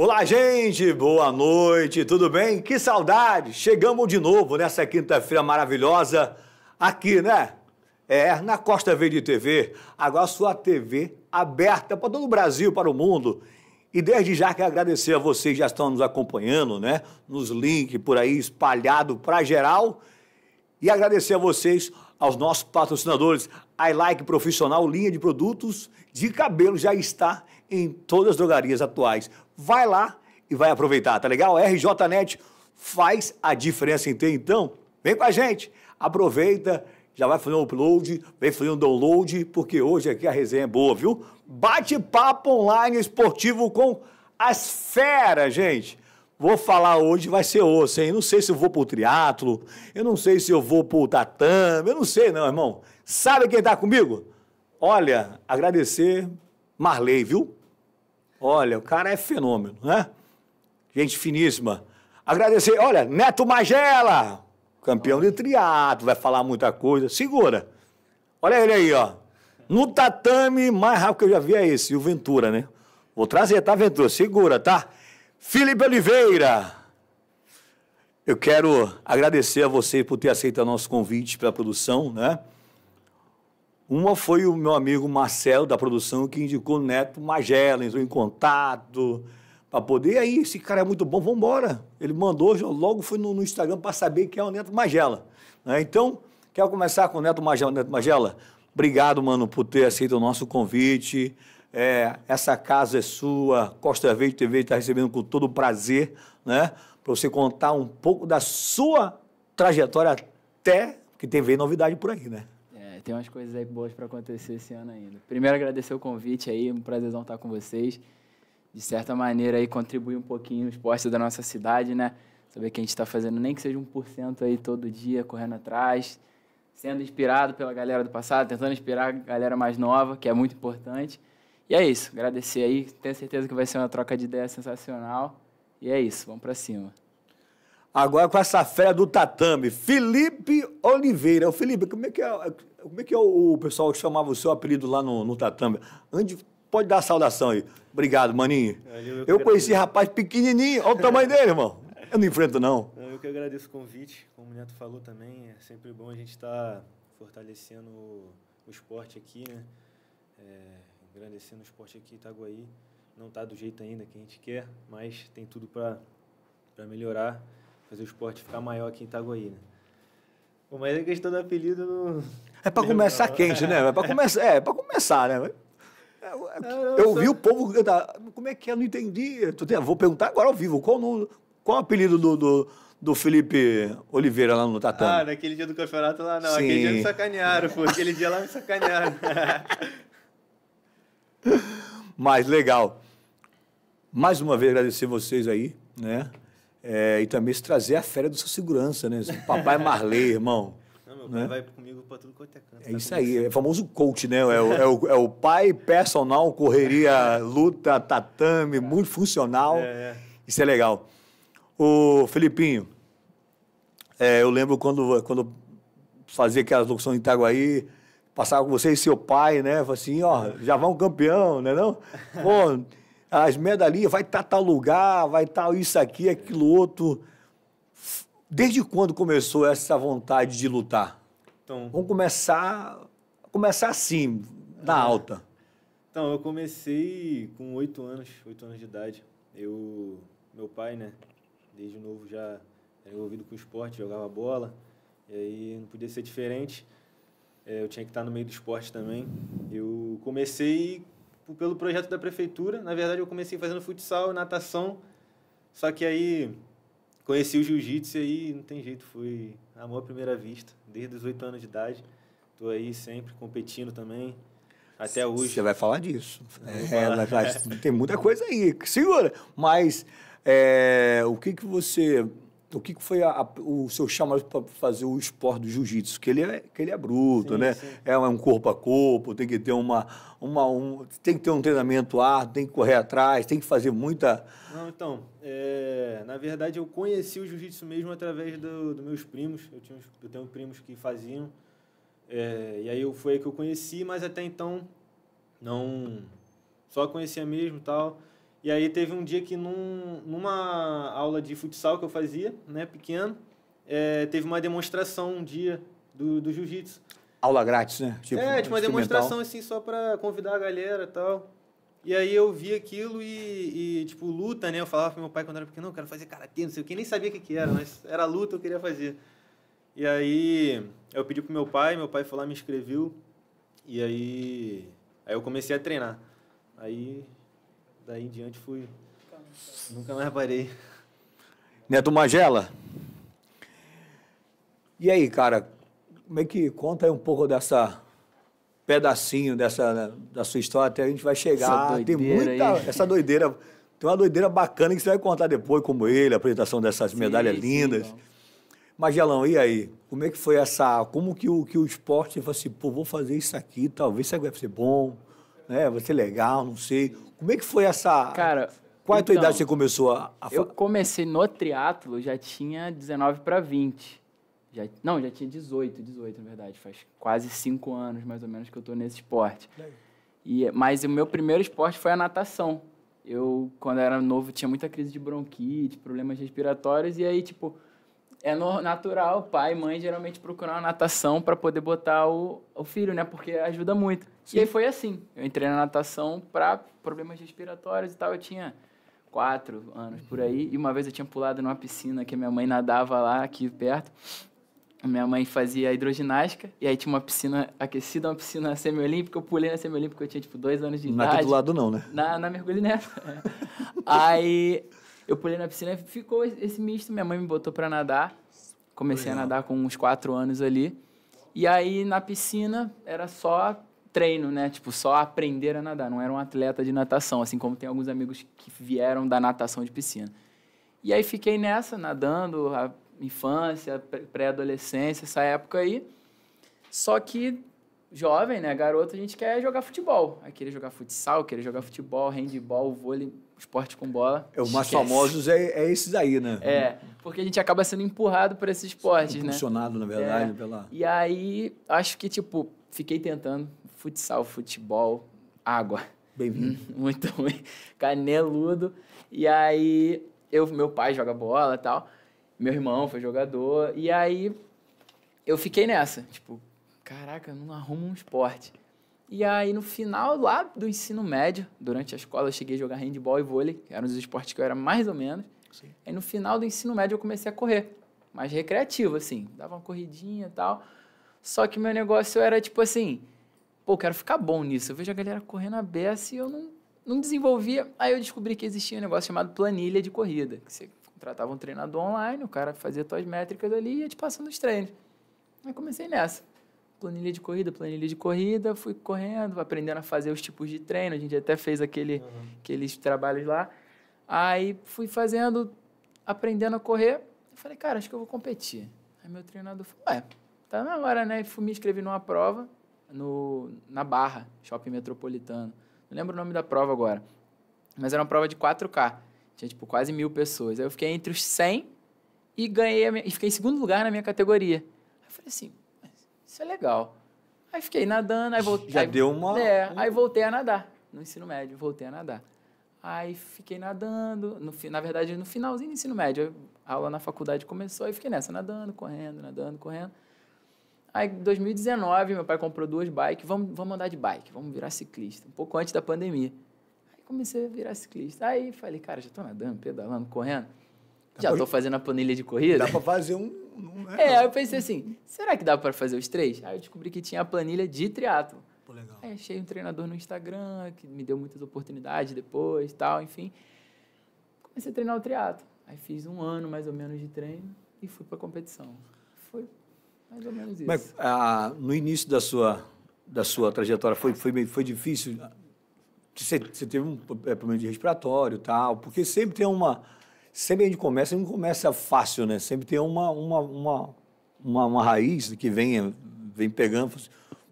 Olá, gente! Boa noite, tudo bem? Que saudade! Chegamos de novo nessa quinta-feira maravilhosa aqui, né? É, na Costa Verde TV, agora sua TV aberta para todo o Brasil, para o mundo. E desde já quero agradecer a vocês que já estão nos acompanhando, né? Nos links por aí espalhado para geral. E agradecer a vocês, aos nossos patrocinadores. I Like Profissional, linha de produtos de cabelo, já está em todas as drogarias atuais vai lá e vai aproveitar, tá legal? RJNet faz a diferença em ter, então vem com a gente, aproveita, já vai fazer um upload, vem fazer um download, porque hoje aqui a resenha é boa, viu? Bate-papo online esportivo com as feras, gente. Vou falar hoje, vai ser osso, hein? Não sei se eu vou pro triatlo, eu não sei se eu vou pro tatame, eu não sei não, irmão. Sabe quem tá comigo? Olha, agradecer Marley, viu? Olha, o cara é fenômeno, né? Gente finíssima. Agradecer, olha, Neto Magela, campeão de triatlo, vai falar muita coisa. Segura. Olha ele aí, ó. No tatame, mais rápido que eu já vi é esse, o Ventura, né? Vou trazer, tá, Ventura? Segura, tá? Felipe Oliveira. Eu quero agradecer a você por ter aceito o nosso convite para a produção, né? Uma foi o meu amigo Marcelo, da produção, que indicou o Neto Magela, entrou em contato para poder. E aí, esse cara é muito bom, vamos embora. Ele mandou, logo foi no, no Instagram para saber quem é o Neto Magela. Né? Então, quero começar com o Neto Magela. Neto Magela, obrigado, mano, por ter aceito o nosso convite. É, essa casa é sua, Costa Verde TV está recebendo com todo prazer, né? Para você contar um pouco da sua trajetória até que tem vem novidade por aí, né? É, tem umas coisas aí boas para acontecer esse ano ainda. Primeiro, agradecer o convite aí, é um prazerzão estar com vocês. De certa maneira, aí contribuir um pouquinho o esporte da nossa cidade, né? Saber que a gente está fazendo nem que seja 1% aí todo dia, correndo atrás, sendo inspirado pela galera do passado, tentando inspirar a galera mais nova, que é muito importante. E é isso, agradecer aí, tenho certeza que vai ser uma troca de ideias sensacional. E é isso, vamos para cima. Agora com essa fera do tatame, Felipe Oliveira. O Felipe, como é que é, como é, que é o, o pessoal que chamava o seu apelido lá no, no tatame? Antes, pode dar a saudação aí. Obrigado, maninho. É, eu, conheci rapaz pequenininho, olha o tamanho dele, irmão. Eu não enfrento, não. É, eu que agradeço o convite, como o Neto falou também, é sempre bom a gente estar tá fortalecendo o, o, esporte aqui, né? É, agradecendo o esporte aqui, Itaguaí. Não está do jeito ainda que a gente quer, mas tem tudo para melhorar fazer o esporte ficar maior aqui em Itaguaí, né? mas a questão do apelido não... É para começar quente, né? É para começar, é, é pra começar, né? É, é, ah, eu, eu, vi o povo cantar. Como é que é? Não entendi. Vou perguntar agora ao vivo. Qual, no, qual o apelido do, do, do, Felipe Oliveira lá no Tatá? Ah, naquele dia do campeonato lá não. Sim. Aquele dia me sacanearam, pô. Aquele dia lá me sacanearam. Mas legal. Mais uma vez agradecer vocês aí, né? É, e também se trazer a férias do seu segurança, né? Papai é Marley, irmão. Não, meu né? pai né? vai comigo para tudo quanto é canto. É tá isso aí, é o famoso coach, né? É o, é o, é o pai personal, correria, luta, tatame, muito É, é. Isso é legal. O Felipinho, é, eu lembro quando, quando fazia aquelas locuções em Itaguaí, passava com você e seu pai, né? Falei assim, ó, já vão campeão, né não? Pô as medalhinhas, vai estar tá tal lugar, vai estar tá isso aqui, aquilo outro. Desde quando começou essa vontade de lutar? Então, Vamos começar, começar assim, na é. alta. Então, eu comecei com oito anos, oito anos de idade. Eu, meu pai, né, desde novo já era envolvido com esporte, jogava bola, e aí não podia ser diferente. É, eu tinha que estar no meio do esporte também. Eu comecei pelo projeto da prefeitura. Na verdade, eu comecei fazendo futsal, natação, só que aí conheci o jiu-jitsu e aí não tem jeito, fui amor à primeira vista, desde os oito anos de idade. estou aí sempre competindo também. Até hoje. Você vai falar disso. É, falar. Tem muita coisa aí. Segura. Mas é, o que, que você o que foi a, a, o seu chamado para fazer o esporte do jiu-jitsu? Que ele é, que ele é bruto, sim, né? Sim. É, é um corpo a corpo, tem que ter uma, uma um, tem que ter um treinamento árduo, tem que correr atrás, tem que fazer muita. Não, então, é, na verdade eu conheci o jiu-jitsu mesmo através dos do meus primos. Eu tinha, eu tenho primos que faziam é, e aí eu foi aí que eu conheci, mas até então não, só conhecia mesmo tal. E aí teve um dia que num, numa aula de futsal que eu fazia, né, pequeno, é, teve uma demonstração um dia do, do jiu-jitsu. Aula grátis, né? Tipo, é, tipo uma demonstração assim só para convidar a galera e tal. E aí eu vi aquilo e, e, tipo, luta, né? Eu falava pro meu pai quando era pequeno, não, eu quero fazer karatê, não sei o que, nem sabia o que, que era, mas era luta eu queria fazer. E aí eu pedi pro meu pai, meu pai foi lá, me inscreveu, e aí, aí eu comecei a treinar. Aí daí em diante fui. Nunca mais parei. Neto Magela. E aí, cara, como é que conta aí um pouco dessa pedacinho dessa né, da sua história até a gente vai chegar. Essa tem muita aí. essa doideira, tem uma doideira bacana que você vai contar depois como ele, a apresentação dessas sim, medalhas sim, lindas. Então. Magelão, e aí? Como é que foi essa. Como que o, que o esporte falou assim, pô, vou fazer isso aqui, talvez isso aqui vai ser bom né? Vai ser legal, não sei. Como é que foi essa. Cara. Qual é a tua então, idade que você começou a, a Eu comecei no triatlo, já tinha 19 para 20. Já, não, já tinha 18, 18 na verdade. Faz quase 5 anos, mais ou menos, que eu tô nesse esporte. E, mas o meu primeiro esporte foi a natação. Eu, quando era novo, tinha muita crise de bronquite, problemas respiratórios, e aí, tipo, é natural pai e mãe geralmente procurar uma natação para poder botar o, o filho, né? Porque ajuda muito. Sim. E aí foi assim. Eu entrei na natação para problemas respiratórios e tal. Eu tinha quatro anos por aí. E uma vez eu tinha pulado numa piscina que minha mãe nadava lá, aqui perto. Minha mãe fazia hidroginástica, e aí tinha uma piscina aquecida, uma piscina semiolímpica. Eu pulei na semiolímpica, eu tinha tipo dois anos de idade. Não é do lado, não, né? Na, na mergulho nessa. aí eu pulei na piscina e ficou esse misto. Minha mãe me botou para nadar. Comecei a nadar com uns quatro anos ali. E aí, na piscina, era só treino, né? Tipo, só aprender a nadar. Não era um atleta de natação, assim como tem alguns amigos que vieram da natação de piscina. E aí fiquei nessa, nadando, a infância, pré-adolescência, essa época aí. Só que jovem, né, garoto, a gente quer jogar futebol. Aí querer jogar futsal, querer jogar futebol, handball, vôlei, esporte com bola. É, os mais esquece. famosos é, é esses aí, né? É, porque a gente acaba sendo empurrado por esses esportes, né? Impulsionado, na verdade, é. pela... E aí, acho que, tipo, fiquei tentando futsal, futebol, água. Bem-vindo. Muito ruim. Caneludo. E aí, eu, meu pai joga bola e tal. Meu irmão foi jogador. E aí, eu fiquei nessa. Tipo, caraca, não arrumo um esporte. E aí, no final lá do ensino médio, durante a escola, eu cheguei a jogar handball e vôlei, que eram os esportes que eu era mais ou menos. Sim. Aí, no final do ensino médio, eu comecei a correr, mais recreativo, assim. Dava uma corridinha e tal. Só que meu negócio era tipo assim: pô, eu quero ficar bom nisso. Eu vejo a galera correndo a beça e eu não, não desenvolvia. Aí, eu descobri que existia um negócio chamado planilha de corrida, que você contratava um treinador online, o cara fazia tuas métricas ali e ia te passando os treinos. Aí, comecei nessa planilha de corrida, planilha de corrida, fui correndo, aprendendo a fazer os tipos de treino, a gente até fez aquele, uhum. aqueles trabalhos lá. Aí fui fazendo, aprendendo a correr, eu falei, cara, acho que eu vou competir. Aí meu treinador falou, ué, tá na hora, né? E fui me inscrever numa prova no, na Barra, Shopping Metropolitano. Não lembro o nome da prova agora, mas era uma prova de 4K. Tinha, tipo, quase mil pessoas. Aí eu fiquei entre os 100 e ganhei minha, e fiquei em segundo lugar na minha categoria. Aí eu falei assim, isso é legal. Aí fiquei nadando, aí voltei. Já aí, deu uma. É, aí voltei a nadar. No ensino médio, voltei a nadar. Aí fiquei nadando, no, na verdade, no finalzinho do ensino médio, a aula na faculdade começou, aí fiquei nessa, nadando, correndo, nadando, correndo. Aí, em 2019, meu pai comprou duas bikes, vamos, vamos andar de bike, vamos virar ciclista, um pouco antes da pandemia. Aí comecei a virar ciclista. Aí falei, cara, já estou nadando, pedalando, correndo já estou fazendo a planilha de corrida. Dá para fazer um. é, é aí eu pensei assim, será que dá para fazer os três? Aí eu descobri que tinha a planilha de triatlo. Pô, legal. Aí achei um treinador no Instagram que me deu muitas oportunidades depois, tal, enfim. Comecei a treinar o triatlo. Aí fiz um ano mais ou menos de treino e fui para competição. Foi mais ou menos isso. Mas ah, no início da sua da sua trajetória foi foi foi difícil. Você, você teve um é, problema de respiratório, tal, porque sempre tem uma sempre a gente começa, a começa fácil, né? Sempre tem uma, uma, uma, uma, uma raiz que vem, vem pegando,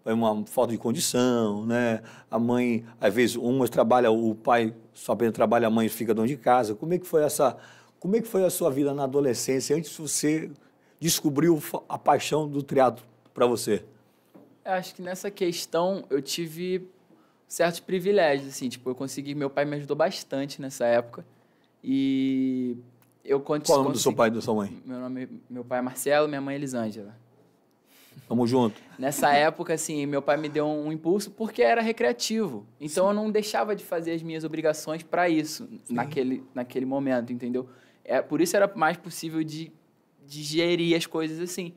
uma falta de condição, né? A mãe, às vezes, umas trabalha, o pai só apenas trabalha, a mãe fica dono de casa. Como é que foi essa, como é que foi a sua vida na adolescência antes de você descobrir a paixão do teatro para você? Eu Acho que nessa questão eu tive certos privilégios, assim, tipo, eu consegui, meu pai me ajudou bastante nessa época e eu conto Qual o nome do seu assim, pai e da sua mãe? Meu, nome, meu pai é Marcelo, minha mãe é Elisângela. Tamo junto. Nessa época, assim, meu pai me deu um impulso porque era recreativo. Então Sim. eu não deixava de fazer as minhas obrigações para isso, naquele, naquele momento, entendeu? É, por isso era mais possível de, de gerir as coisas assim.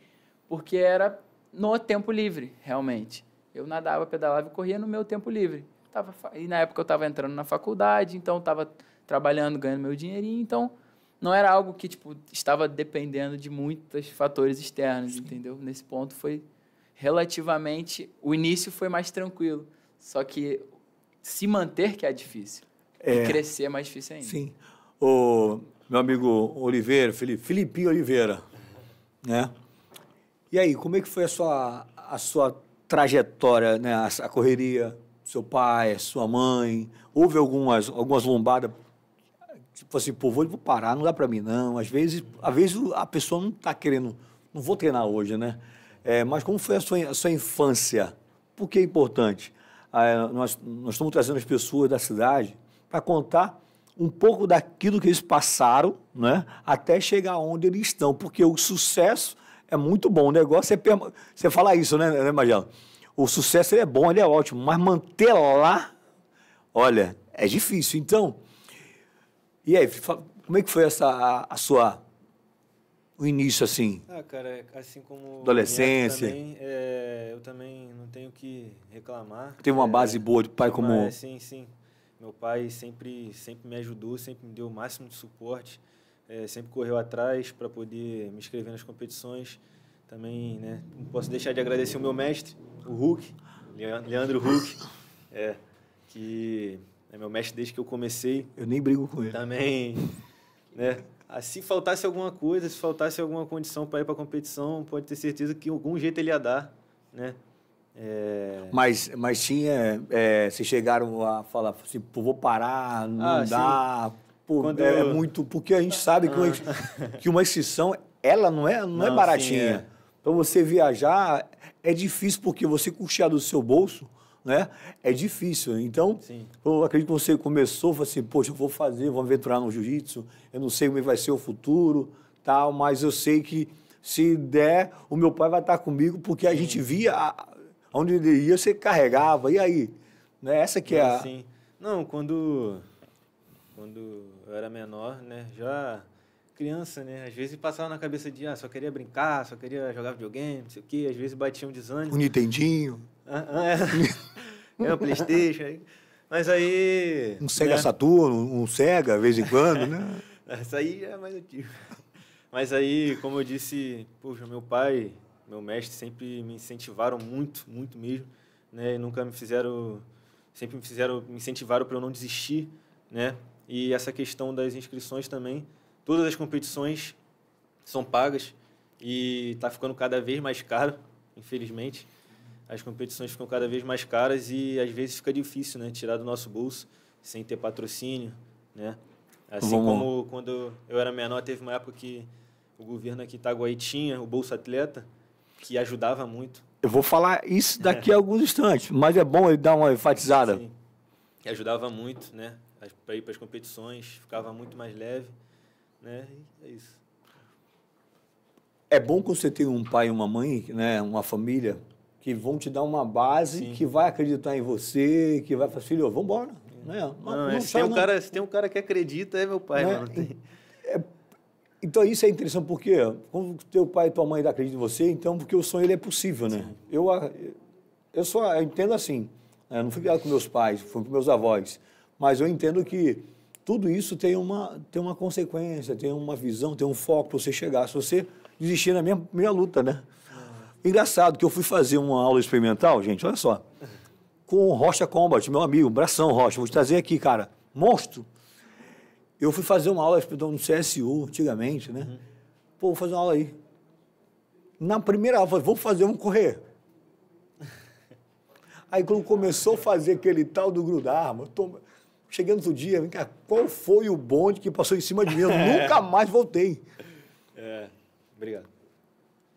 Porque era no tempo livre, realmente. Eu nadava, pedalava e corria no meu tempo livre. Tava, e na época eu estava entrando na faculdade, então estava trabalhando, ganhando meu dinheirinho, então não era algo que tipo estava dependendo de muitos fatores externos, entendeu? Nesse ponto foi relativamente o início foi mais tranquilo, só que se manter que é difícil é, e crescer é mais difícil ainda. Sim. O meu amigo Oliveira, Felipe, Felipe Oliveira, né? E aí, como é que foi a sua a sua trajetória, né? A correria, seu pai, sua mãe, houve algumas algumas lombadas Tipo assim, pô, vou parar, não dá para mim não. Às vezes, às vezes a pessoa não tá querendo, não vou treinar hoje, né? É, mas como foi a sua, a sua, infância? Por que é importante? Ah, é, nós, nós estamos trazendo as pessoas da cidade para contar um pouco daquilo que eles passaram, né? Até chegar onde eles estão, porque o sucesso é muito bom. O negócio é perma... você fala isso, né, né O sucesso é bom, ele é ótimo, mas manter lá, olha, é difícil. Então, e aí, como é que foi essa a, a sua o início assim? Ah, cara, é, assim como adolescência. Também, é, eu também não tenho que reclamar. tem uma é, base boa de pai como mas, sim, sim. Meu pai sempre sempre me ajudou, sempre me deu o máximo de suporte, é, sempre correu atrás para poder me inscrever nas competições. Também, né? Não posso deixar de agradecer o meu mestre, o Hulk, Leandro Hulk, é, que é Meu mestre, desde que eu comecei. Eu nem brigo com ele. Também. né? Ah, se faltasse alguma coisa, se faltasse alguma condição para ir para a competição, pode ter certeza que algum jeito ele ia dar. Né? É... Mas, mas tinha. É, vocês chegaram a falar assim, vou parar, não ah, dá. Pô, Quando é, é, eu... muito. Porque a gente sabe que, ah. uma, que uma extinção, ela não é, não, é não é baratinha. Sim, é. você viajar, é difícil porque você custear do seu bolso né? É difícil. Então, Sim. eu acredito que você começou, falou assim, poxa, eu vou fazer, vou aventurar no jiu-jitsu, eu não sei como é vai ser o futuro, tal, mas eu sei que se der, o meu pai vai estar comigo, porque a gente via a, onde ele ia, você carregava, e aí? Né? Essa que é, é a... Não, quando, quando eu era menor, né, já criança, né? Às vezes passava na cabeça de, ah, só queria brincar, só queria jogar videogame, não sei o quê. Às vezes batia um desânimo. Um Nintendinho é, é um Playstation. Mas aí... Um Sega né? Saturno, um Sega, de vez em quando, né? Isso aí é mais antigo. Mas aí, como eu disse, poxa, meu pai, meu mestre sempre me incentivaram muito, muito mesmo, né? E nunca me fizeram, sempre me fizeram, me incentivaram para eu não desistir, né? E essa questão das inscrições também, todas as competições são pagas e está ficando cada vez mais caro, infelizmente as competições ficam cada vez mais caras e às vezes fica difícil, né? Tirar do nosso bolso sem ter patrocínio, né? Assim Vamos. como quando eu era menor, teve uma época que o governo aqui Itaguaí tinha o Bolsa Atleta, que ajudava muito. Eu vou falar isso daqui a alguns instantes, mas é bom ele dar uma enfatizada. Sim, que ajudava muito, né? Para ir para as competições, ficava muito mais leve, né? é isso. É bom quando você tem um pai e uma mãe, né? Uma família que vão te dar uma base, Sim. que vai acreditar em você, que vai falar, filho, assim, vamos embora. Né? Não, é, não, se, tem um Cara, se tem um cara que acredita, é meu pai. Né? Mano. É, então isso é interessante, porque como teu pai e tua mãe acreditam em você, então porque o sonho ele é possível, né? Eu, ah, eu só eu entendo assim, né? eu não fui criado com meus pais, fui com meus avós, mas eu entendo que tudo isso tem uma, tem uma consequência, tem uma visão, tem um foco para você chegar. Se você desistir na minha, minha luta, né? Engraçado que eu fui fazer uma aula experimental, gente, olha só, com o Rocha Combat, meu amigo, Bração Rocha, vou te trazer aqui, cara, monstro. Eu fui fazer uma aula experimental no CSU, antigamente, né? Uhum. Pô, vou fazer uma aula aí. Na primeira aula, eu falei, vou fazer, vamos correr. Aí, quando começou a fazer aquele tal do grudar, eu tô... cheguei no outro dia, vem cá, qual foi o bonde que passou em cima de mim? Eu nunca mais voltei. É, obrigado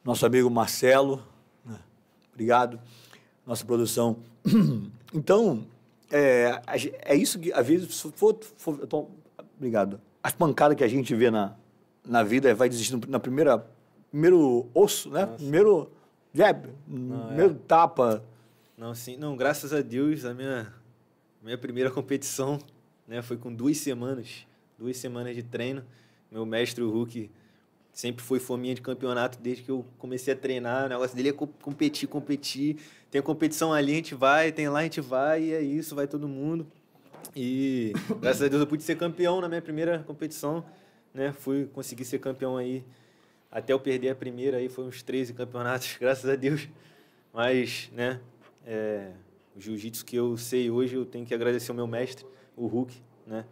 nosso amigo Marcelo, né? obrigado, nossa produção. Então, é, é isso que, às vezes, for, for então, obrigado. As pancadas que a gente vê na, na vida vai desistindo na primeira, primeiro osso, né? Nossa. Primeiro jab, é, não, é. primeiro é. tapa. Não, sim, não, graças a Deus, a minha, minha primeira competição né, foi com duas semanas, duas semanas de treino. Meu mestre, o Hulk, Sempre foi fominha de campeonato desde que eu comecei a treinar. O negócio dele é competir, competir. Tem competição ali, a gente vai, tem lá, a gente vai, e é isso, vai todo mundo. E graças a Deus eu pude ser campeão na minha primeira competição, né? Fui conseguir ser campeão aí até eu perder a primeira aí foi uns 13 campeonatos, graças a Deus. Mas, né, é, o jiu-jitsu que eu sei hoje, eu tenho que agradecer o meu mestre, o Hulk, né?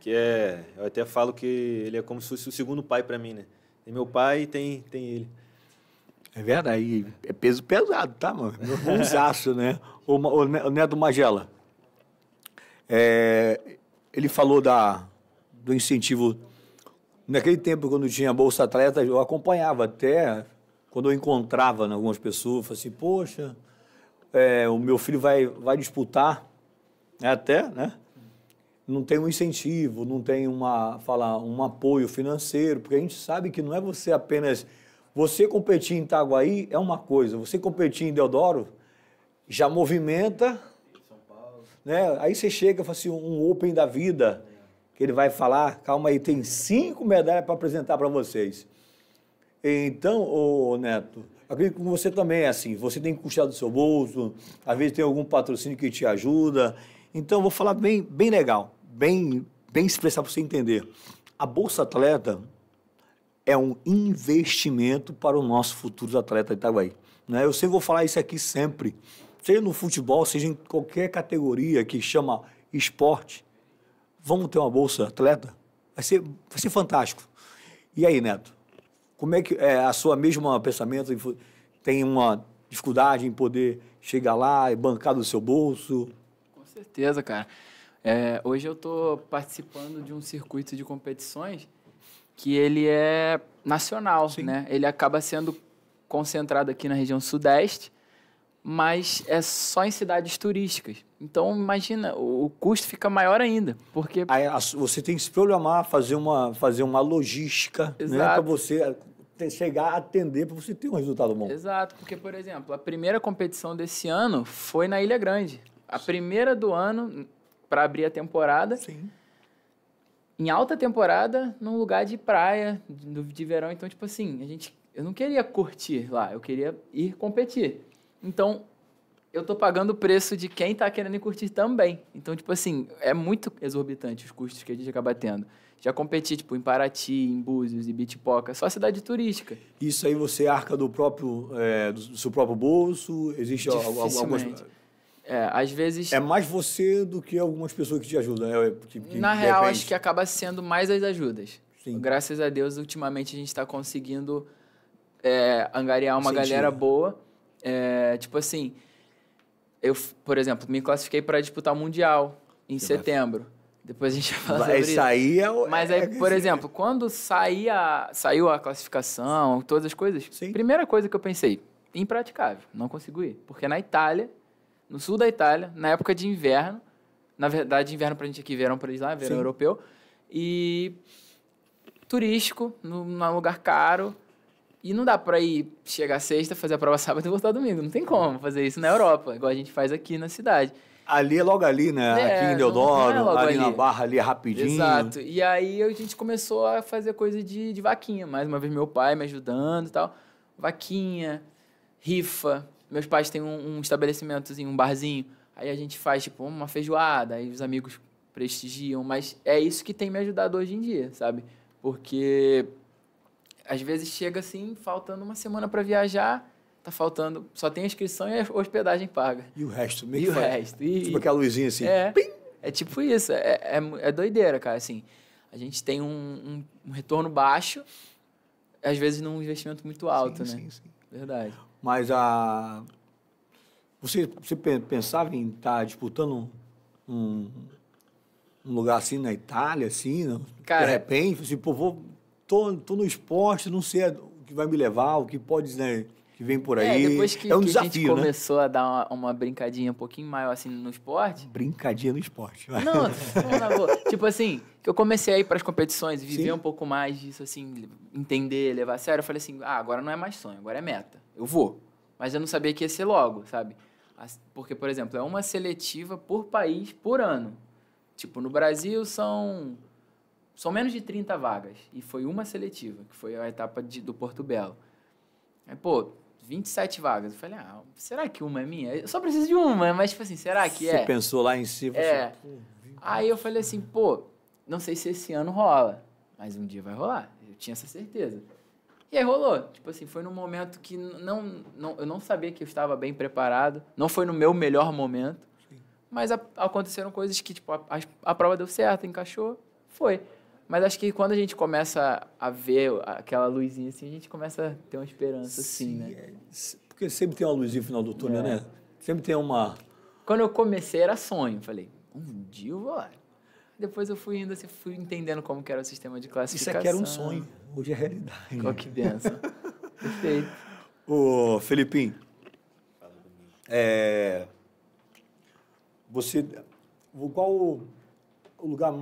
Que é, eu até falo que ele é como se fosse o segundo pai para mim, né? Tem meu pai e tem, tem ele. É verdade. É peso pesado, tá, mano? zaço, né? O, o, Neto Magela. É, ele falou da, do incentivo. Naquele tempo, quando tinha Bolsa Atleta, eu acompanhava até. Quando eu encontrava algumas pessoas, eu falava assim, poxa, é, o meu filho vai, vai disputar. Né, até, né? não tem um incentivo, não tem uma, falar, um apoio financeiro, porque a gente sabe que não é você apenas. Você competir em Itaguaí é uma coisa, você competir em Deodoro já movimenta. Né? Aí você chega e faz assim, um Open da vida, que ele vai falar, calma aí, tem cinco medalhas para apresentar para vocês. Então, ô Neto, acredito que você também é assim, você tem que custar do seu bolso, às vezes tem algum patrocínio que te ajuda. Então, vou falar bem, bem legal bem, bem expressar para você entender. A Bolsa Atleta é um investimento para o nosso futuro atleta Itaguaí. Né? Eu sempre vou falar isso aqui sempre. Seja no futebol, seja em qualquer categoria que chama esporte, vamos ter uma Bolsa Atleta? Vai ser, vai ser fantástico. E aí, Neto? Como é que é, a sua mesma pensamento tem uma dificuldade em poder chegar lá e bancar do seu bolso? Com certeza, cara. É, hoje eu estou participando de um circuito de competições que ele é nacional, Sim. né? Ele acaba sendo concentrado aqui na região sudeste, mas é só em cidades turísticas. Então, imagina, o custo fica maior ainda, porque... Aí, você tem que se programar, fazer uma, fazer uma logística, né, Exato. né? Para você eh, chegar a atender, para você ter um resultado bom. Exato, porque, por exemplo, a primeira competição desse ano foi na Ilha Grande. A primeira do ano, para abrir a temporada. Sim. Em alta temporada, num lugar de praia, de, de verão. Então, tipo assim, a gente, eu não queria curtir lá, eu queria ir competir. Então, eu tô pagando o preço de quem tá querendo curtir também. Então, tipo assim, é muito exorbitante os custos que a gente acaba tendo. Já competi, tipo, em Paraty, em Búzios, em Bitipoca, só cidade turística. Isso aí você arca do próprio, é, do seu próprio bolso? Existe algumas... É, às vezes. É mais você do que algumas pessoas que te ajudam, né? Que, que Na real, acho que acaba sendo mais as ajudas. Sim. Graças a Deus, ultimamente a gente está conseguindo é, angariar uma galera boa. É, tipo assim, eu, por exemplo, me classifiquei para disputar o Mundial em setembro. Depois a gente vai falar sobre aí é o... Mas é aí, por exemplo, quando saía, saiu a classificação, todas as coisas, Sim. primeira coisa que eu pensei, impraticável, não consigo ir. Porque na Itália no sul da Itália, na época de inverno. Na verdade, inverno pra gente aqui, verão pra eles lá, verão Sim. europeu. E turístico, num, é lugar caro. E não dá pra ir chegar sexta, fazer a prova sábado e voltar domingo. Não tem como fazer isso na Europa, igual a gente faz aqui na cidade. Ali, é logo ali, né? É, aqui em Deodoro, é ali, ali, na Barra, ali é rapidinho. Exato. E aí a gente começou a fazer coisa de, de vaquinha. Mais uma vez, meu pai me ajudando e tal. Vaquinha, rifa, meus pais têm um, um estabelecimentozinho, um barzinho. Aí a gente faz, tipo, uma feijoada, aí os amigos prestigiam. Mas é isso que tem me ajudado hoje em dia, sabe? Porque às vezes chega assim, faltando uma semana para viajar, tá faltando, só tem a inscrição e a hospedagem paga. E o resto, meio é e que o faz, resto. E, tipo aquela luzinha assim. É, é tipo isso, é, é, é doideira, cara, assim. A gente tem um, um, um retorno baixo, às vezes num investimento muito alto, sim, né? Sim, sim. Verdade. Mas a. Você, você pensava em estar tá disputando um, um, lugar assim na Itália, assim, não? Cara, de repente, assim, pô, vou, tô, tô no esporte, não sei o que vai me levar, o que pode né, que vem por é, aí. É, depois que, é um que desafio, a gente né? começou a dar uma, uma, brincadinha um pouquinho maior assim no esporte. Brincadinha no esporte. Vai. Não, não tipo assim, que eu comecei a ir para as competições viver Sim. um pouco mais disso, assim, entender, levar a sério. Eu falei assim, ah, agora não é mais sonho, agora é meta. Eu vou. Mas eu não sabia que ia ser logo, sabe? Porque, por exemplo, é uma seletiva por país por ano. Tipo, no Brasil são são menos de 30 vagas. E foi uma seletiva, que foi a etapa de, do Porto Belo. Aí, pô, 27 vagas. Eu falei, ah, será que uma é minha? Eu só preciso de uma, mas tipo assim, será que você é? Você pensou lá em si, é. você... É. Aí eu falei assim, pô, não sei se esse ano rola, mas um dia vai rolar. Eu tinha essa certeza. E aí rolou. Tipo assim, foi num momento que não, não, eu não sabia que eu estava bem preparado. Não foi no meu melhor momento. Sim. Mas a, aconteceram coisas que, tipo, a, a, a prova deu certo, encaixou, foi. Mas acho que quando a gente começa a ver aquela luzinha assim, a gente começa a ter uma esperança, assim, Sim, assim, né? É, porque sempre tem uma luzinha no final do túnel, é. né? Sempre tem uma. Quando eu comecei era sonho. Falei, um dia eu vou lá. Depois eu fui indo assim, fui entendendo como que era o sistema de classificação. Isso aqui era um sonho, hoje é realidade. Qual que benção. Perfeito. Ô, Felipim. É, você. Qual o lugar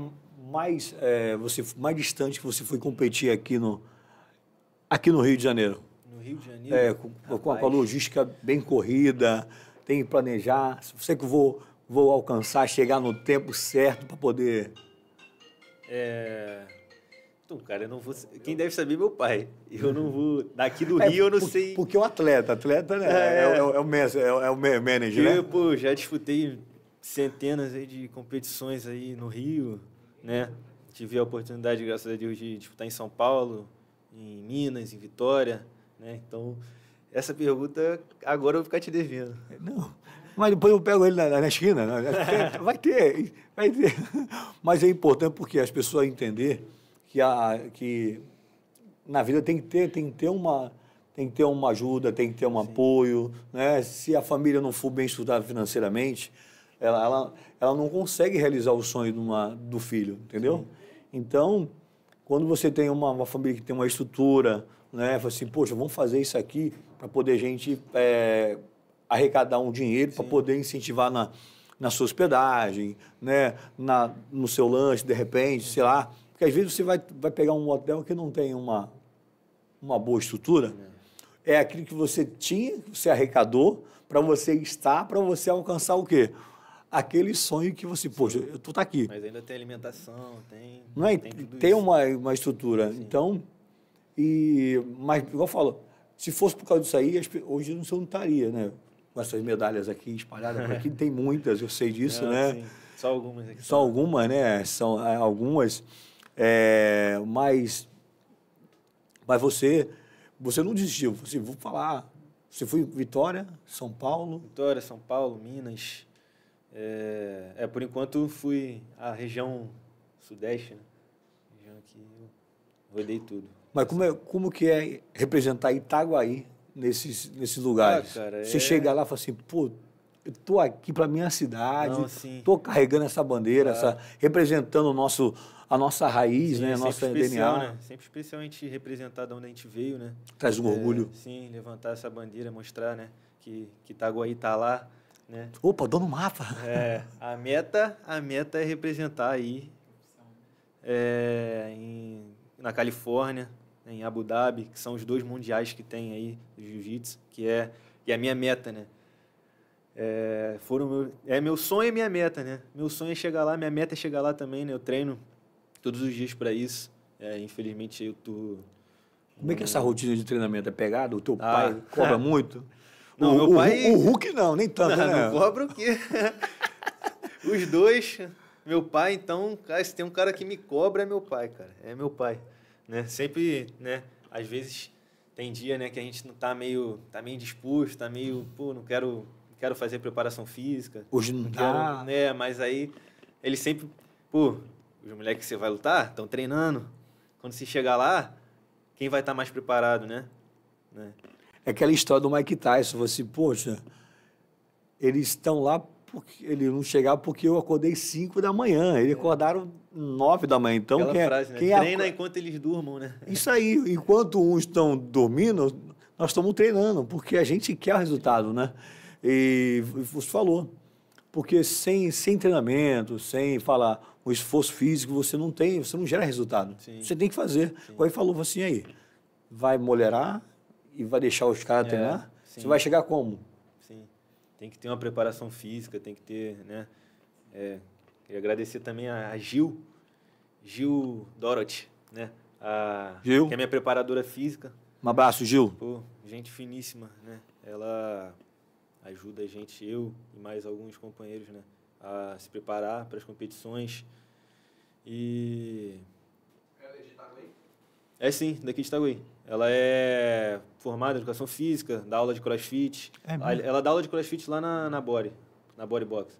mais, é, você, mais distante que você foi competir aqui no, aqui no Rio de Janeiro? No Rio de Janeiro? É, com, com, a, com a, logística bem corrida, tem que planejar. Você que vou, vou alcançar, chegar no tempo certo para poder. É... Então, cara, eu não vou. Quem deve saber é meu pai. Eu não vou. Daqui do é, Rio eu não por, sei. Porque o é atleta, atleta, né? É, é, o, é, é, o, é, é, o manager, eu, né? pô, já disputei centenas aí de competições aí no Rio né? Tive a oportunidade, graças a Deus, de disputar em São Paulo, em Minas, em Vitória, né? Então, essa pergunta agora eu vou ficar te devendo. Não, mas depois eu pego ele na, na esquina. Né? Vai ter, vai ter. Mas é importante porque as pessoas entender que, a, que na vida tem que ter, tem que ter uma tem que ter uma ajuda, tem que ter um Sim. apoio, né? Se a família não for bem estruturada financeiramente, ela, ela, ela não consegue realizar o sonho uma, do filho, entendeu? Sim. Então, quando você tem uma, uma, família que tem uma estrutura, né? Fala assim, poxa, vamos fazer isso aqui para poder a gente é, arrecadar um dinheiro para poder incentivar na, na sua hospedagem, né? Na, no seu lanche, de repente, sei lá. Porque às vezes você vai, vai pegar um hotel que não tem uma, uma boa estrutura. É, é aquilo que você tinha, que você arrecadou para você estar, para você alcançar o quê? aquele sonho que você, poxa, Sim. tu tá aqui. Mas ainda tem alimentação, tem. Não é? Tem, tem uma, uma estrutura. Sim. Então, e, mas, igual eu falo, se fosse por causa disso aí, hoje não, não estaria, né? Com essas medalhas aqui espalhadas por aqui, tem muitas, eu sei disso, não, né? Sim. Só algumas aqui. Só algumas, né? São é, algumas. É, mas, mas você, você não desistiu. Você, vou falar, você foi Vitória, São Paulo. Vitória, São Paulo, Minas. É, é, por enquanto fui à região sudeste, né? Região que eu rodei tudo. Mas como, é, como que é representar Itaguaí nesses, nesses lugares? Ah, cara, Você é... chega lá e fala assim, pô, eu tô aqui para minha cidade, Não, assim, tô carregando essa bandeira, essa, representando o nosso, a nossa raiz, sim, né? A é nossa especial, DNA. Né? Sempre especial a representar de onde a gente veio, né? Traz um é, orgulho. Sim, levantar essa bandeira, mostrar, né? Que, que Itaguaí tá lá, né? Opa, dono mapa. É, a meta, a meta é representar aí é, em, na Califórnia, em Abu Dhabi, que são os dois mundiais que tem aí do jiu-jitsu, que é, e a minha meta, né? É, foram meu, é meu sonho e minha meta, né? Meu sonho é chegar lá, minha meta é chegar lá também, né? Eu treino todos os dias para isso. É, infelizmente eu tô. Como é que é essa rotina de treinamento é pegada? O teu ah, pai cobra é. muito? Não, o, meu pai. O, Hulk não, nem tanto. Não, né? não cobra o quê? Os dois. Meu pai, então, cara, se tem um cara que me cobra, é meu pai, cara. É meu pai. Né? Sempre, né? Às vezes tem dia né, que a gente não tá meio. tá meio disposto, tá meio. Pô, não quero. Não quero fazer preparação física. Hoje não, não quero, dá. né? Mas aí ele sempre. Pô, os moleques que você vai lutar estão treinando. Quando se chegar lá, quem vai estar tá mais preparado, né? né? é aquela história do Mike Tyson, você, poxa, eles estão lá porque ele não chegava porque eu acordei 5 da manhã, eles é. acordaram 9 da manhã, então aquela quem, é frase, né? quem é treina ac... enquanto eles durmam, né? Isso aí, enquanto uns estão dormindo, nós estamos treinando, porque a gente quer o resultado, né? E você falou, porque sem, sem treinamento, sem falar o esforço físico, você não tem, você não gera resultado. Sim. Você tem que fazer. Aí falou assim aí, vai molerar e vai deixar os caras é, treinar, né? sim. você vai chegar como? Sim. Tem que ter uma preparação física, tem que ter, né? É, queria agradecer também a Gil, Gil Dorothy, né? A, Gil. Que é minha preparadora física. Um abraço, Gil. Pô, gente finíssima, né? Ela ajuda a gente, eu e mais alguns companheiros, né? A se preparar para as competições. E. é de É sim, daqui de Itaguaí. Ela é formada em educação física, dá aula de crossfit. É ela dá aula de crossfit lá na, na Body, na Body Box.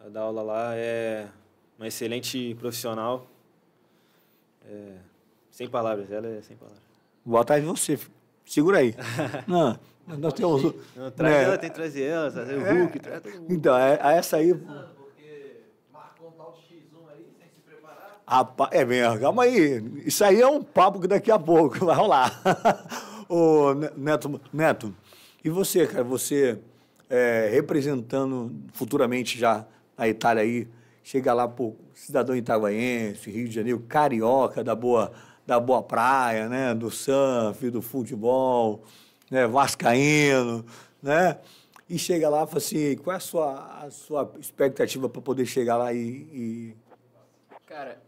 Ela dá aula lá, é uma excelente profissional. É, sem palavras, ela é sem palavras. boa tarde você, segura aí. Não, nós temos. Não, traz né? ela, tem que trazer ela, trazer é, o Hulk. Traz Então, é, essa aí. Rapaz, é mesmo, calma aí. Isso aí é um papo que daqui a pouco vai rolar. Ô, Neto, Neto, e você, cara, você é, representando futuramente já a Itália aí, chega lá por cidadão itaguaiense, Rio de Janeiro, carioca da boa, da boa praia, né? Do surf, do futebol, né? vascaíno, né? E chega lá e fala assim, qual é a sua, a sua expectativa para poder chegar lá e, e... Cara,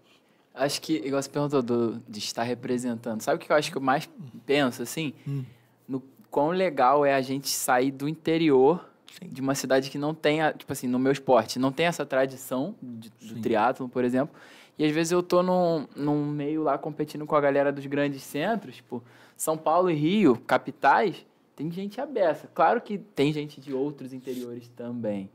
Acho que, igual você perguntou do, de estar representando, sabe o que eu acho que eu mais penso, assim? Hum. No quão legal é a gente sair do interior Sim. de uma cidade que não tem, tipo assim, no meu esporte, não tem essa tradição de, do triatlo por exemplo. E às vezes eu tô num, num meio lá competindo com a galera dos grandes centros, tipo, São Paulo e Rio, capitais, tem gente abessa. Claro que tem gente de outros interiores também.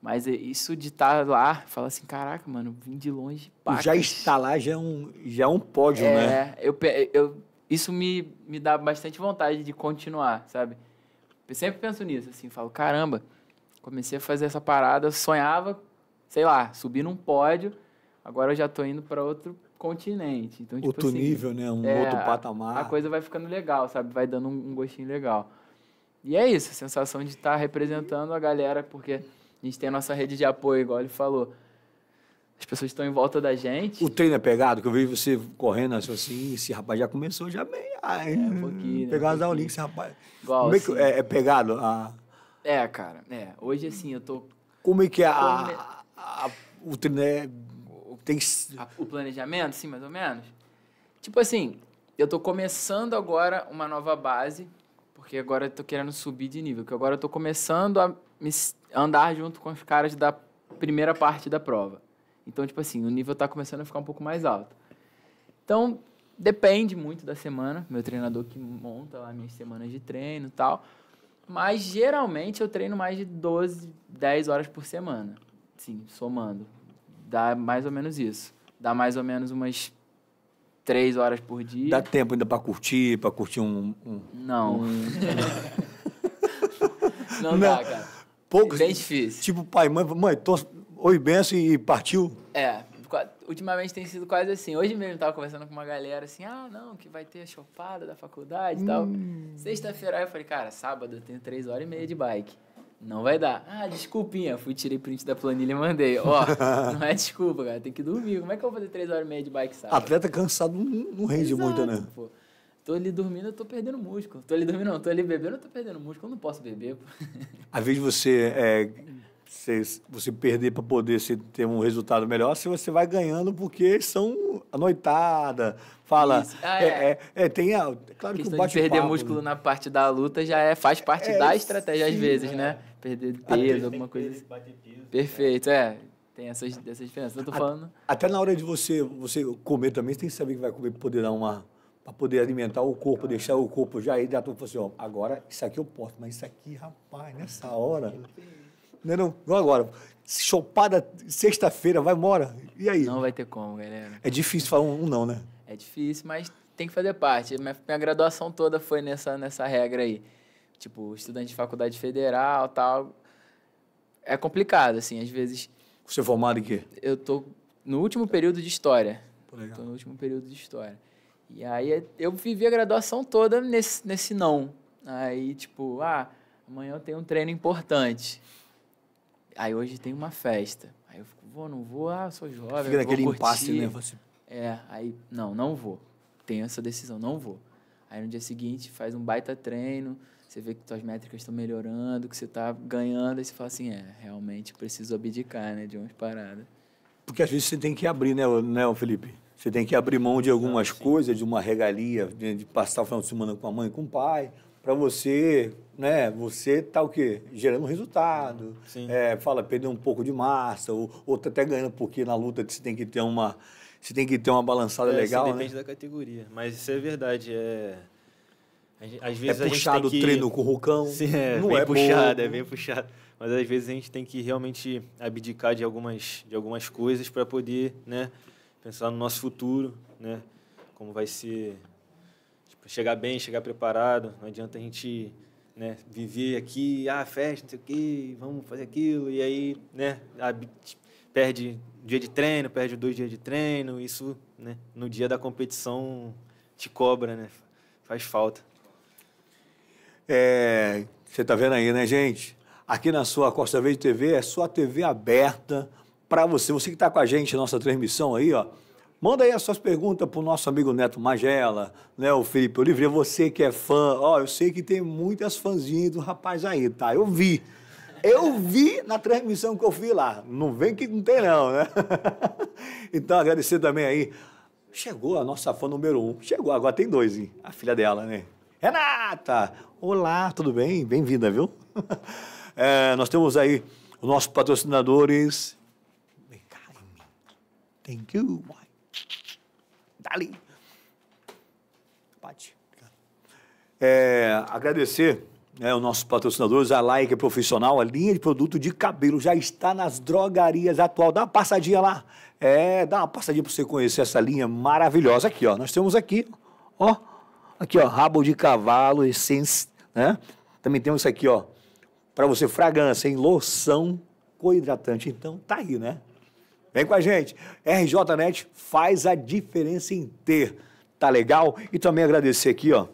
Mas é isso de estar tá lá, fala assim, caraca, mano, vim de longe. Pacas. Já estar lá já é um, já é um pódio, é, né? Eu, eu, isso me, me dá bastante vontade de continuar, sabe? Eu sempre penso nisso, assim, falo, caramba, comecei a fazer essa parada, sonhava, sei lá, subir num pódio, agora eu já tô indo para outro continente. Então, tipo outro tipo assim, nível, né? Um é, outro patamar. A, a, coisa vai ficando legal, sabe? Vai dando um, um gostinho legal. E é isso, a sensação de estar tá representando a galera, porque a gente tem a nossa rede de apoio, igual ele falou. As pessoas estão em volta da gente. O treino é pegado, que eu vi você correndo assim, assim, esse rapaz já começou já bem. Ai, ah, é, um pouquinho. Pegado né, um pouquinho. esse rapaz. Igual, Como é, que, assim. é, é, pegado? A... Ah. É, cara. É. Hoje, assim, eu tô. Como é que é a, a, é? a o treino é. Tem... o planejamento, sim, mais ou menos? Tipo assim, eu tô começando agora uma nova base, porque agora eu tô querendo subir de nível, que agora eu tô começando a andar junto com os caras da primeira parte da prova. Então, tipo assim, o nível está começando a ficar um pouco mais alto. Então, depende muito da semana, meu treinador que monta lá minhas semanas de treino e tal. Mas geralmente eu treino mais de 12, 10 horas por semana. Sim, somando. Dá mais ou menos isso. Dá mais ou menos umas 3 horas por dia. Dá tempo ainda para curtir, para curtir um, Não. Um... Não, não dá, cara poucos. Bem difícil. Tipo, pai, mãe, mãe, tô, oi, benção e partiu. É, ultimamente tem sido quase assim. Hoje mesmo eu tava conversando com uma galera assim, ah, não, que vai ter a chopada da faculdade e tal. Hum. Sexta-feira eu falei, cara, sábado eu tenho três horas e meia de bike. Não vai dar. Ah, desculpinha, fui, tirei print da planilha e mandei. Ó, oh, não é desculpa, cara, tem que dormir. Como é que eu vou fazer três horas e meia de bike sábado? Atleta cansado não, não rende Exato, muito, né? Pô. Tô ali dormindo, eu tô perdendo músculo. Tô ali dormindo, não. Tô ali bebendo, eu tô perdendo músculo. Eu não posso beber. Às vezes você... É, você, você perder para poder se ter um resultado melhor, se você vai ganhando porque são a noitada, fala. Ah, é. É, é, é. tem a, é claro que o bate de perder músculo né? na parte da luta já é, faz parte é, da estratégia sim, às vezes, é. né? Perder peso, alguma coisa. Assim. bater peso, né? Perfeito, é. Tem essas, essas diferenças. Eu tô falando. Até na hora de você, você comer também, você tem que saber que vai comer para poder dar uma para poder alimentar o corpo, deixar o corpo já hidratado. Falei assim, ó, agora isso aqui eu posso, mas isso aqui, rapaz, nessa hora. Né, não, não, não agora. Chopada sexta-feira, vai embora. E aí? Não vai ter como, galera. É difícil falar um, um não, né? É difícil, mas tem que fazer parte. Minha, minha graduação toda foi nessa, nessa regra aí. Tipo, estudante de faculdade federal tal. É complicado, assim, às vezes. Você é formado em quê? Eu tô no último período de história. Legal. Tô no último período de história. E aí eu vivi a graduação toda nesse, nesse não. Aí, tipo, ah, amanhã eu tenho um treino importante. Aí hoje tem uma festa. Aí eu fico, vou, não vou, ah, sou jovem. Fica naquele curtir. impasse, né? Você... É, aí, não, não vou. Tenho essa decisão, não vou. Aí no dia seguinte faz um baita treino, você vê que suas métricas estão melhorando, que você está ganhando, aí você fala assim, é, realmente preciso abdicar, né, de umas paradas. Porque às vezes você tem que abrir, né, né Felipe? Você tem que abrir mão de algumas coisas, de uma regalia, de, passar o final de semana com a mãe, com o pai, para você, né? Você tá o quê? Gerando resultado. Uhum, é, fala, perdeu um pouco de massa, ou, ou tá até ganhando, porque na luta você tem que ter uma. Você tem que ter uma balançada é, legal. Isso depende né? da categoria. Mas isso é verdade. É... Às vezes é puxado o que... treino com o Rucão. Sim, é, não bem é puxado, bom. é bem puxado. Mas às vezes a gente tem que realmente abdicar de algumas, de algumas coisas para poder né, pensar no nosso futuro, né? Como vai ser tipo, chegar bem, chegar preparado. Não adianta a gente né, viver aqui, ah, festa, não sei o quê, vamos fazer aquilo, e aí, né, perde dia de treino, perde dois dias de treino, isso, né, no dia da competição te cobra, né, faz falta. É, você tá vendo aí, né, gente? Aqui na sua Costa Verde TV é só TV aberta, para você. Você que está com a gente, nossa transmissão aí, ó. Manda aí as suas perguntas para o nosso amigo Neto Magela, né, o Felipe Oliveira, você que é fã. Ó, eu sei que tem muitas fãzinhas do rapaz aí, tá? Eu vi. Eu vi na transmissão que eu fui lá. Não vem que não tem, não, né? Então, agradecer também aí. Chegou a nossa fã número um. Chegou, agora tem dois, hein? A filha dela, né? Renata! Olá, tudo bem? Bem-vinda, viu? É, nós temos aí os nossos patrocinadores Thank you, vai. Dali. Bate. É, agradecer né, os nossos patrocinadores, a Like Profissional, a linha de produto de cabelo já está nas drogarias atual. Dá uma passadinha lá. É, dá uma passadinha para você conhecer essa linha maravilhosa aqui, ó. Nós temos aqui, ó. Aqui, ó, rabo de cavalo, essência, né? Também temos isso aqui, ó, para você fragrância em loção co-hidratante. Então, tá aí, né? Vem com a gente. RJNet faz a diferença em ter. Tá legal? E também agradecer aqui, ó,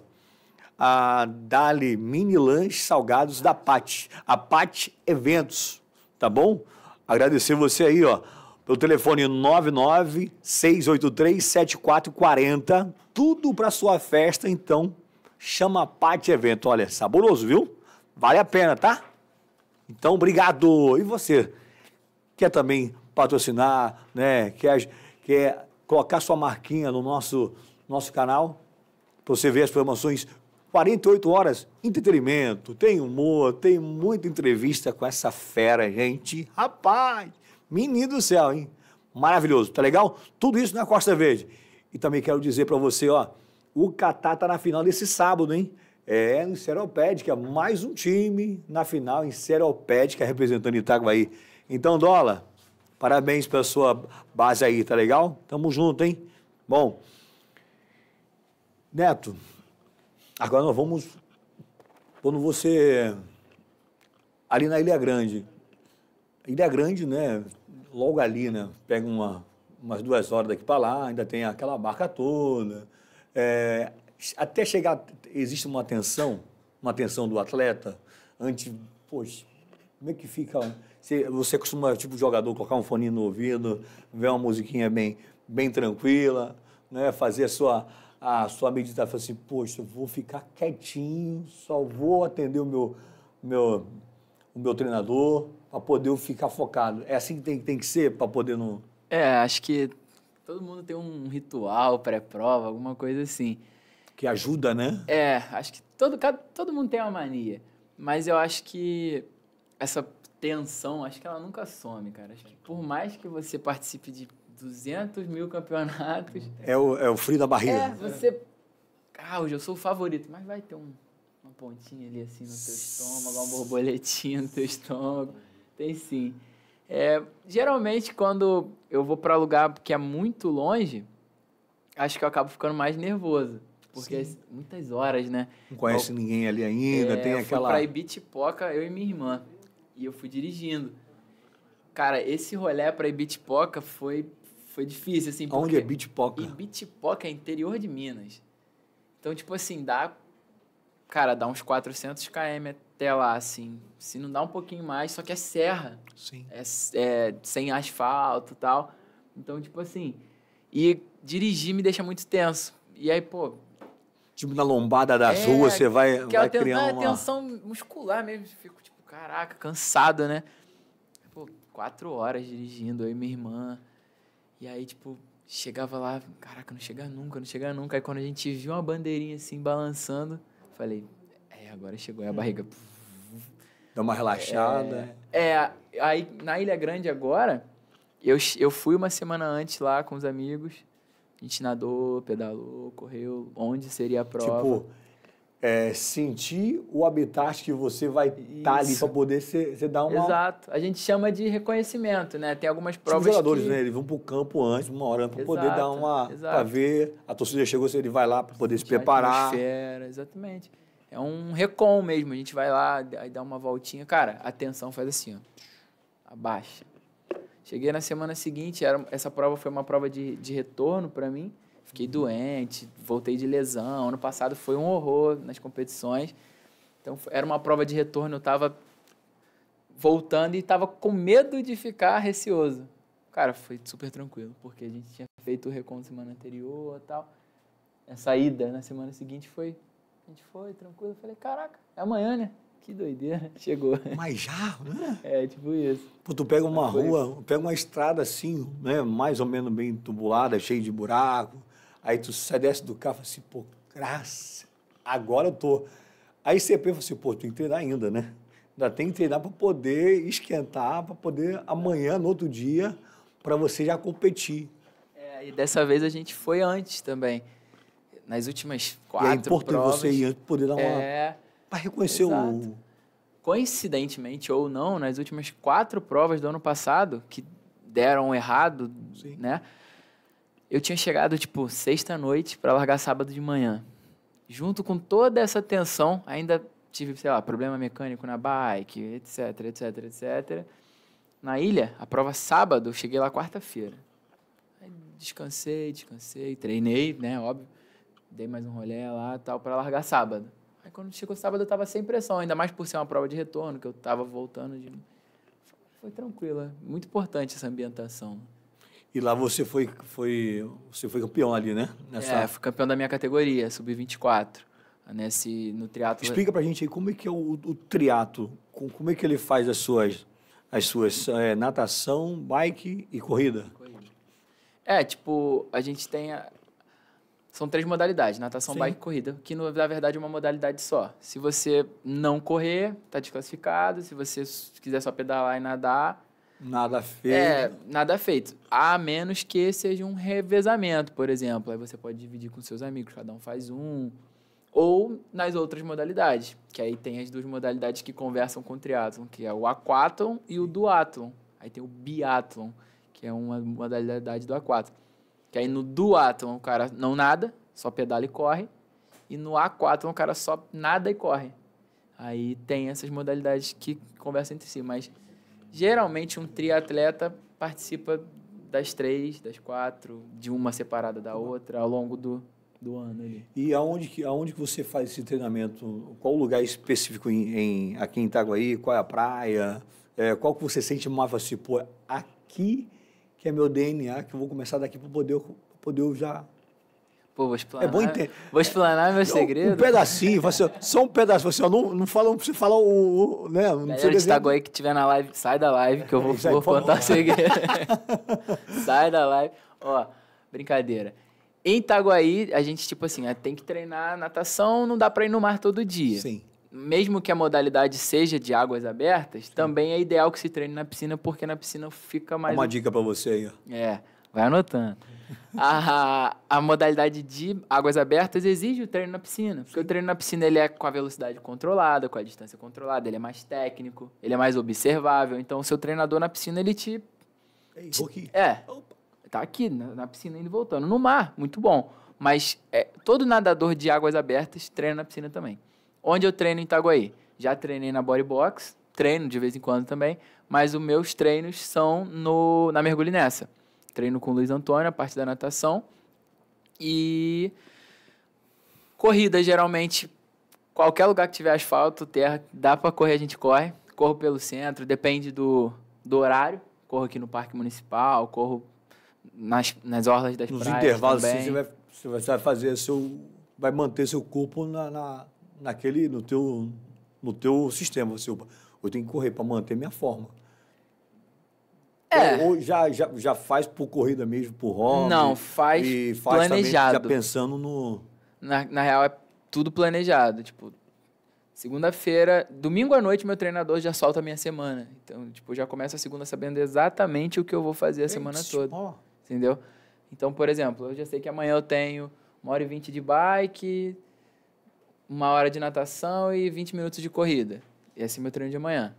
a Dali Mini lanches Salgados da Pat. A Pat Eventos, tá bom? Agradecer você aí, ó, pelo telefone 996837440. Tudo para sua festa, então chama a Pat Evento. Olha, saboroso, viu? Vale a pena, tá? Então, obrigado. E você quer também patrocinar, né? Quer, quer colocar sua marquinha no nosso, nosso canal, para você ver as promoções 48 horas, entretenimento, tem humor, tem muita entrevista com essa fera, gente. Rapaz, menino do céu, hein? Maravilhoso, tá legal? Tudo isso na Costa Verde. E também quero dizer para você, ó, o Catar tá na final desse sábado, hein? É, em Seropédica, mais um time na final em Seropédica, representando Itaguaí. Então, dólar, Parabéns pela sua base aí, tá legal? Tamo junto, hein? Bom, Neto, agora nós vamos. Quando você. Ali na Ilha Grande. Ilha Grande, né? Logo ali, né? Pega uma, umas duas horas daqui para lá, ainda tem aquela barca toda. É, até chegar. Existe uma tensão, uma tensão do atleta, antes. Poxa, como é que fica você, você costuma, tipo jogador, colocar um fone no ouvido, ver uma musiquinha bem, bem tranquila, né? fazer a sua, a sua meditação assim, poxa, eu vou ficar quietinho, só vou atender o meu, meu, o meu treinador para poder ficar focado. É assim que tem, tem que ser para poder não... É, acho que todo mundo tem um ritual pré-prova, alguma coisa assim. Que ajuda, né? É, acho que todo, todo mundo tem uma mania. Mas eu acho que essa tensão, acho que ela nunca some, cara. Acho que por mais que você participe de 200 mil campeonatos. É o, é o frio da barriga. É, você. Ah, hoje eu sou o favorito, mas vai ter um, uma pontinha ali assim no teu estômago, uma borboletinha no teu estômago. Tem sim. É, geralmente, quando eu vou para lugar que é muito longe, acho que eu acabo ficando mais nervoso. Porque sim. É muitas horas, né? Não conhece eu, ninguém ali ainda, é, tem aquela. Eu fui pra Ibitipoca, eu e minha irmã e eu fui dirigindo. Cara, esse rolê para Ibitipoca foi, foi difícil, assim. Onde é Ibitipoca? Ibitipoca é interior de Minas. Então, tipo assim, dá. Cara, dá uns 400 km até lá, assim. Se não dá um pouquinho mais, só que é serra. Sim. É, é sem asfalto e tal. Então, tipo assim. E dirigir me deixa muito tenso. E aí, pô, tipo na lombada das é, ruas, você vai, é vai criar é uma... tensão muscular mesmo, fico tipo, caraca, cansada, né? Pô, quatro horas dirigindo, aí minha irmã. E aí, tipo, chegava lá, caraca, não chega nunca, não chega nunca. Aí quando a gente viu uma bandeirinha assim balançando, falei, é, agora chegou, aí é a barriga. Hum. Dá uma relaxada. É, é, aí na Ilha Grande agora, eu, eu fui uma semana antes lá com os amigos. A gente nadou, pedalou, correu, onde seria a prova. Tipo, é, sentir o habitat que você vai estar tá ali para poder você dar uma. Exato. A gente chama de reconhecimento, né? Tem algumas tipo provas. Os jogadores, que... né? Eles vão para o campo antes, uma hora, para poder dar uma. para ver. A torcida chegou, ele vai lá para poder se preparar. Exatamente. É um recon mesmo. A gente vai lá, dá uma voltinha. Cara, a tensão faz assim, ó. Abaixa. Cheguei na semana seguinte, era, essa prova foi uma prova de, de retorno para mim. Fiquei doente, voltei de lesão. Ano passado foi um horror nas competições. Então, era uma prova de retorno, eu estava voltando e estava com medo de ficar receoso. Cara, foi super tranquilo, porque a gente tinha feito o recontro semana anterior e tal. Essa ida na semana seguinte foi. A gente foi tranquilo. Eu falei, caraca, é amanhã, né? Que doideira. Chegou. Mas já, né? É, tipo isso. Pô, tu pega uma Mas rua, pega uma estrada assim, né? Mais ou menos bem tubulada, cheia de buraco. Aí tu sai, desce do carro e fala assim, pô, graça, agora eu tô. Aí você pensa assim, pô, tu tem que treinar ainda, né? Ainda tem que treinar para poder esquentar, para poder amanhã, no outro dia, para você já competir. É, e dessa vez a gente foi antes também. Nas últimas é quatro provas. é importante provas, você ir antes poder dar uma... É, para reconhecer exato. o... Coincidentemente ou não, nas últimas quatro provas do ano passado, que deram errado, Sim. né? Eu tinha chegado, tipo, sexta-noite para largar sábado de manhã. Junto com toda essa tensão, ainda tive, sei lá, problema mecânico na bike, etc, etc, etc. Na ilha, a prova sábado, eu cheguei lá quarta-feira. Descansei, descansei, treinei, né, óbvio. Dei mais um rolê lá, tal, para largar sábado. Aí quando chegou sábado eu tava sem pressão, ainda mais por ser uma prova de retorno, que eu tava voltando de foi tranquila. Muito importante essa ambientação. E lá você foi, foi, você foi campeão ali, né? Nessa... É, fui campeão da minha categoria, sub-24. Nesse, no triatlo... Explica pra gente aí como é que é o, o triatlo, como é que ele faz as suas, as suas é, natação, bike e corrida? É, tipo, a gente tem... A... São três modalidades, natação, Sim. bike e corrida, que na verdade é uma modalidade só. Se você não correr, tá desclassificado. Se você quiser só pedalar e nadar, Nada é, feito. É, nada feito. A menos que seja um revezamento, por exemplo. Aí você pode dividir com seus amigos, cada um faz um. Ou nas outras modalidades, que aí tem as duas modalidades que conversam com o triatlon, que é o aquatlon e o duatlon. Aí tem o biatlon, que é uma modalidade do aquatlon. Que aí no duatlon o cara não nada, só pedala e corre. E no aquatlon o cara só nada e corre. Aí tem essas modalidades que conversam entre si, mas Geralmente um triatleta participa das três, das quatro, de uma separada da outra ao longo do, do ano. Ali. E aonde que, aonde que você faz esse treinamento? Qual o lugar específico em, em, aqui em Itaguaí? Qual é a praia? É, qual que você sente mais assim, pô, aqui que é meu DNA, que eu vou começar daqui para poder, poder eu já Pô, vou explanar. É bom entender. Vou explanar é, Um pedacinho, você, só um pedaço. Você, não, não fala, não você falar o. o né, não precisa dizer. Assim. que tiver na live, sai da live, que eu vou, aí, vou contar o segredo. sai da live. Ó, brincadeira. Em Itaguaí, a gente, tipo assim, é, tem que treinar natação, não dá pra ir no mar todo dia. Sim. Mesmo que a modalidade seja de águas abertas, Sim. também é ideal que se treine na piscina, porque na piscina fica mais. Uma dica para você aí, ó. É, vai anotando a, a modalidade de águas abertas exige o treino na piscina. Porque o treino na piscina ele é com a velocidade controlada, com a distância controlada, ele é mais técnico, ele é mais observável. Então, o seu treinador na piscina, ele te. Ei, é, te aqui. É. Opa. Tá aqui, na, na piscina, indo e voltando. No mar, muito bom. Mas é, todo nadador de águas abertas treina na piscina também. Onde eu treino em Itaguaí? Já treinei na Body Box, treino de vez em quando também, mas os meus treinos são no, na Mergulho Nessa treino com o Luiz Antônio, a parte da natação. E corrida, geralmente, qualquer lugar que tiver asfalto, terra, dá para correr, a gente corre. Corro pelo centro, depende do, do horário. Corro aqui no Parque Municipal, corro nas, nas orlas das Nos praias. Nos intervalos, também. Você, vai, você vai fazer seu. Vai manter seu corpo na, na, naquele, no, teu, no teu sistema. Seu, eu tenho que correr para manter minha forma. É. Ou, ou, já, já, já faz por corrida mesmo, por home? Não, faz, e faz planejado. já pensando no... Na, na real, é tudo planejado. Tipo, segunda-feira, domingo à noite, meu treinador já solta a minha semana. Então, tipo, já começa a segunda sabendo exatamente o que eu vou fazer a Eita, semana toda. Ó. Entendeu? Então, por exemplo, eu já sei que amanhã eu tenho uma hora e vinte de bike, uma hora de natação e 20 minutos de corrida. Esse é meu treino de amanhã.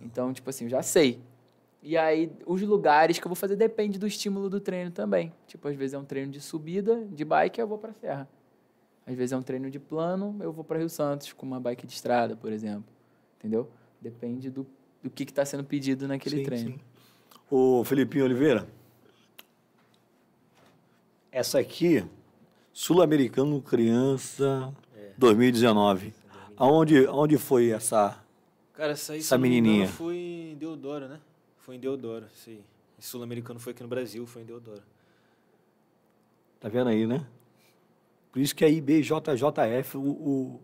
Então, tipo assim, já sei. E aí, os lugares que eu vou fazer depende do estímulo do treino também. Tipo, às vezes é um treino de subida de bike, eu vou para a serra. Às vezes é um treino de plano, eu vou para Rio Santos com uma bike de estrada, por exemplo. Entendeu? Depende do, do que está sendo pedido naquele sim, treino. Sim. Ô, Felipinho Oliveira, essa aqui, Sul-Americano Criança 2019. É. Aonde, aonde foi essa, Cara, essa, aí, essa menininha? Foi em Deodoro, né? Foi em Deodoro, sim. Sul-Americano foi aqui no Brasil, foi em Deodoro. Tá vendo aí, né? Por isso que é IBJJF, o, o,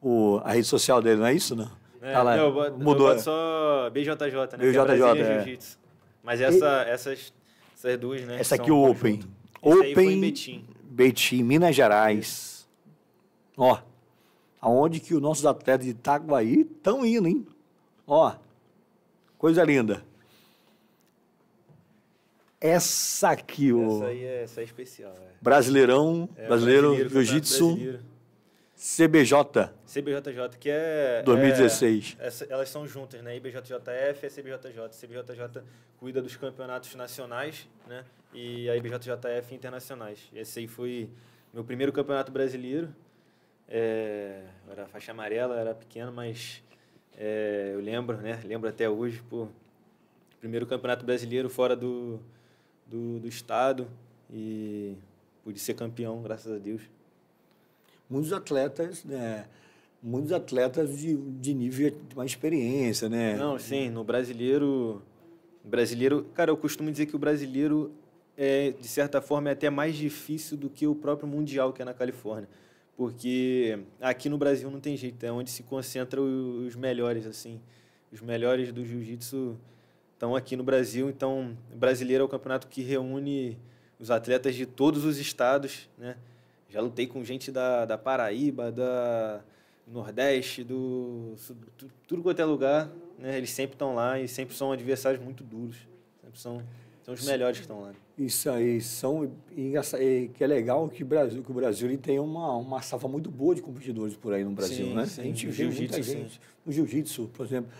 o, a rede social dele, não é isso, não? Né? É, tá lá, não, boto, mudou. Eu só BJJ, né? BJJ, é, é. Mas essa, e... essas, essas duas, né? Essa aqui o Open. Open Betim. Betim, Minas Gerais. Ó, aonde que os nossos atletas de Itaguaí estão indo, hein? Ó, Coisa linda. Essa aqui, o. Essa aí é, essa é especial. É. Brasileirão, é, brasileiro, jiu-jitsu. CBJ. CBJJ, que é. 2016. É, elas são juntas, né? IBJJF é CBJJ. CBJJ cuida dos campeonatos nacionais, né? E a IBJJF internacionais. Esse aí foi meu primeiro campeonato brasileiro. É, era faixa amarela, era pequeno, mas é, eu lembro, né? Lembro até hoje, pô, primeiro campeonato brasileiro fora do, do, do estado e pude ser campeão, graças a Deus. Muitos atletas, né? Muitos atletas de, de nível de uma experiência, né? Não, sim, no brasileiro. Brasileiro, cara, eu costumo dizer que o brasileiro é, de certa forma, é até mais difícil do que o próprio Mundial que é na Califórnia porque aqui no Brasil não tem jeito, é onde se concentram os melhores, assim. Os melhores do jiu-jitsu estão aqui no Brasil, então brasileiro é o campeonato que reúne os atletas de todos os estados, né? Já lutei com gente da, da Paraíba, da Nordeste, do tudo quanto é lugar, né? Eles sempre estão lá e sempre são adversários muito duros, sempre são são os melhores que estão lá. Isso aí, são e que é legal que o Brasil, que o Brasil ele tem uma, uma safra muito boa de competidores por aí no Brasil, sim, né? Sim, a gente vê muita gente. Sim. No jiu-jitsu, por exemplo,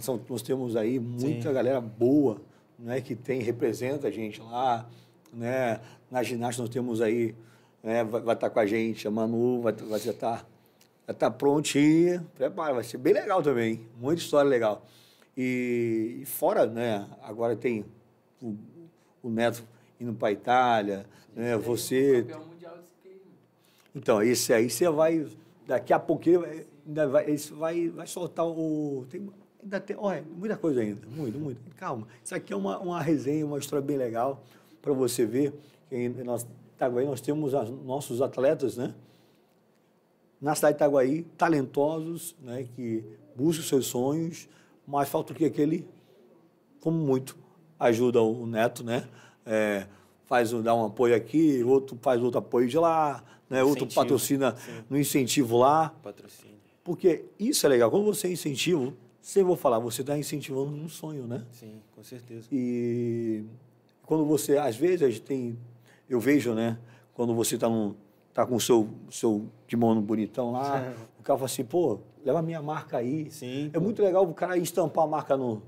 são, nós temos aí muita sim. galera boa, né, que tem representa a gente lá, né? Na ginástica nós temos aí, né, vai, vai estar tá com a gente, a Manu vai, vai estar tá, vai estar tá prontinha, prepara, vai ser bem legal também, muita história legal. E, e fora, né, agora tem o, o Neto indo para a Itália, né, você... Campeão mundial de né? Então, esse aí você vai... Daqui a pouquinho, ainda vai, isso vai, vai soltar o... Tem, ainda tem, olha, muita coisa ainda, muito, muito. Calma. Isso aqui é uma, uma resenha, uma história bem legal para você ver. Em, nós, Itaguaí, nós temos as, nossos atletas, né? Na cidade de Itaguaí, talentosos, né? Que buscam seus sonhos, mas falta o que aquele? Como muito ajuda o neto, né? É, faz um, dá um apoio aqui, outro faz outro apoio de lá, né? outro patrocina sim. no incentivo lá. Patrocínio. Porque isso é legal. Quando você é incentiva, você vou falar, você está incentivando um sonho, né? Sim, com certeza. E quando você, às vezes, tem. Eu vejo, né? Quando você está tá com o seu, seu kimono bonitão lá, o cara fala assim, pô, leva minha marca aí. Sim. É pô. muito legal o cara estampar a marca no,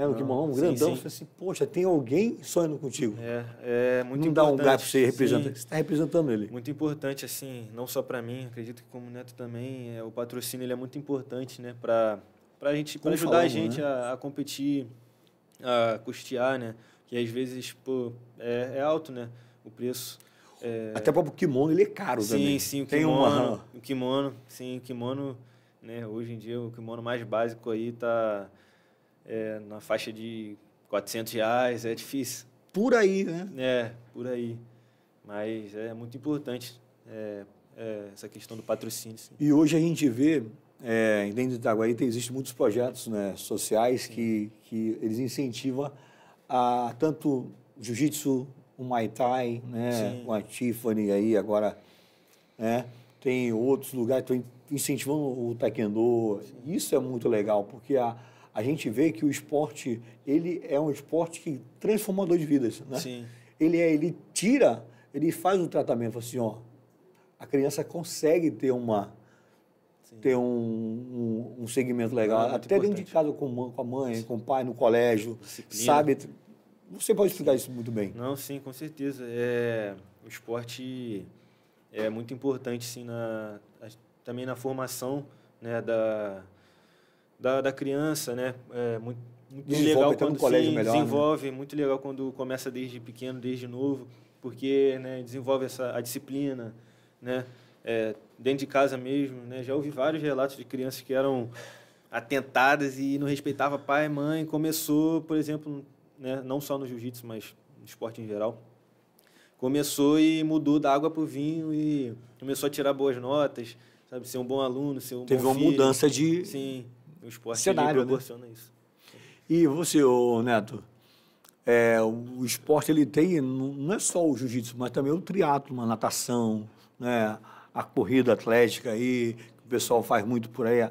né? O kimono um grandão. Sim. Você assim, poxa, tem alguém sonhando contigo. É, é muito não importante. Não dá um lugar para você representar. Você está representando ele. Muito importante, assim, não só para mim, acredito que como neto também, é, o patrocínio ele é muito importante, né? Para para gente, para ajudar falamos, a gente né? a, a, competir, a custear, né? Que às vezes pô, é, é alto, né? O preço. É... Até o próprio kimono ele é caro sim, também. Sim, sim, o kimono. Tem uma... O kimono, sim, o kimono, né? Hoje em dia o kimono mais básico aí tá é, na faixa de 400 reais, é difícil. Por aí, né? É, por aí. Mas é muito importante é, é, essa questão do patrocínio. Sim. E hoje a gente vê, é, dentro do Itaguaí, existem muitos projetos né, sociais que, que eles incentivam a tanto jiu-jitsu, o Muay Thai, né, com a Tiffany aí agora, né? Tem outros lugares, estão incentivando o taekwondo. Isso é muito legal, porque a, a gente vê que o esporte, ele é um esporte que transformador de vidas, né? Sim. Ele, é, ele tira, ele faz o um tratamento assim, ó, a criança consegue ter uma Sim. ter um, um, um, segmento legal, é até importante. dentro de casa com, com a mãe, Sim. com o pai, no colégio, Disciplina. sabe? Você pode explicar isso muito bem. Não, sim, com certeza. É, o esporte é muito importante, sim, na, também na formação né, da, da, da criança, né? É, muito, muito desenvolve legal quando um colégio melhor, né? desenvolve, né? muito legal quando começa desde pequeno, desde novo, porque né, desenvolve essa a disciplina, né? É, dentro de casa mesmo, né? Já ouvi vários relatos de crianças que eram atentadas e não respeitava pai e mãe. Começou, por exemplo, né, não só no jiu-jitsu, mas no esporte em geral. Começou e mudou da água para o vinho e começou a tirar boas notas, sabe? Ser um bom aluno, ser um Teve bom Teve uma mudança de... Sim o esporte cenário, né? proporciona né? isso. E você, ô Neto, é, o esporte ele tem, não é só o jiu-jitsu, mas também o triatlo, a natação, né? a corrida atlética aí, que o pessoal faz muito por aí.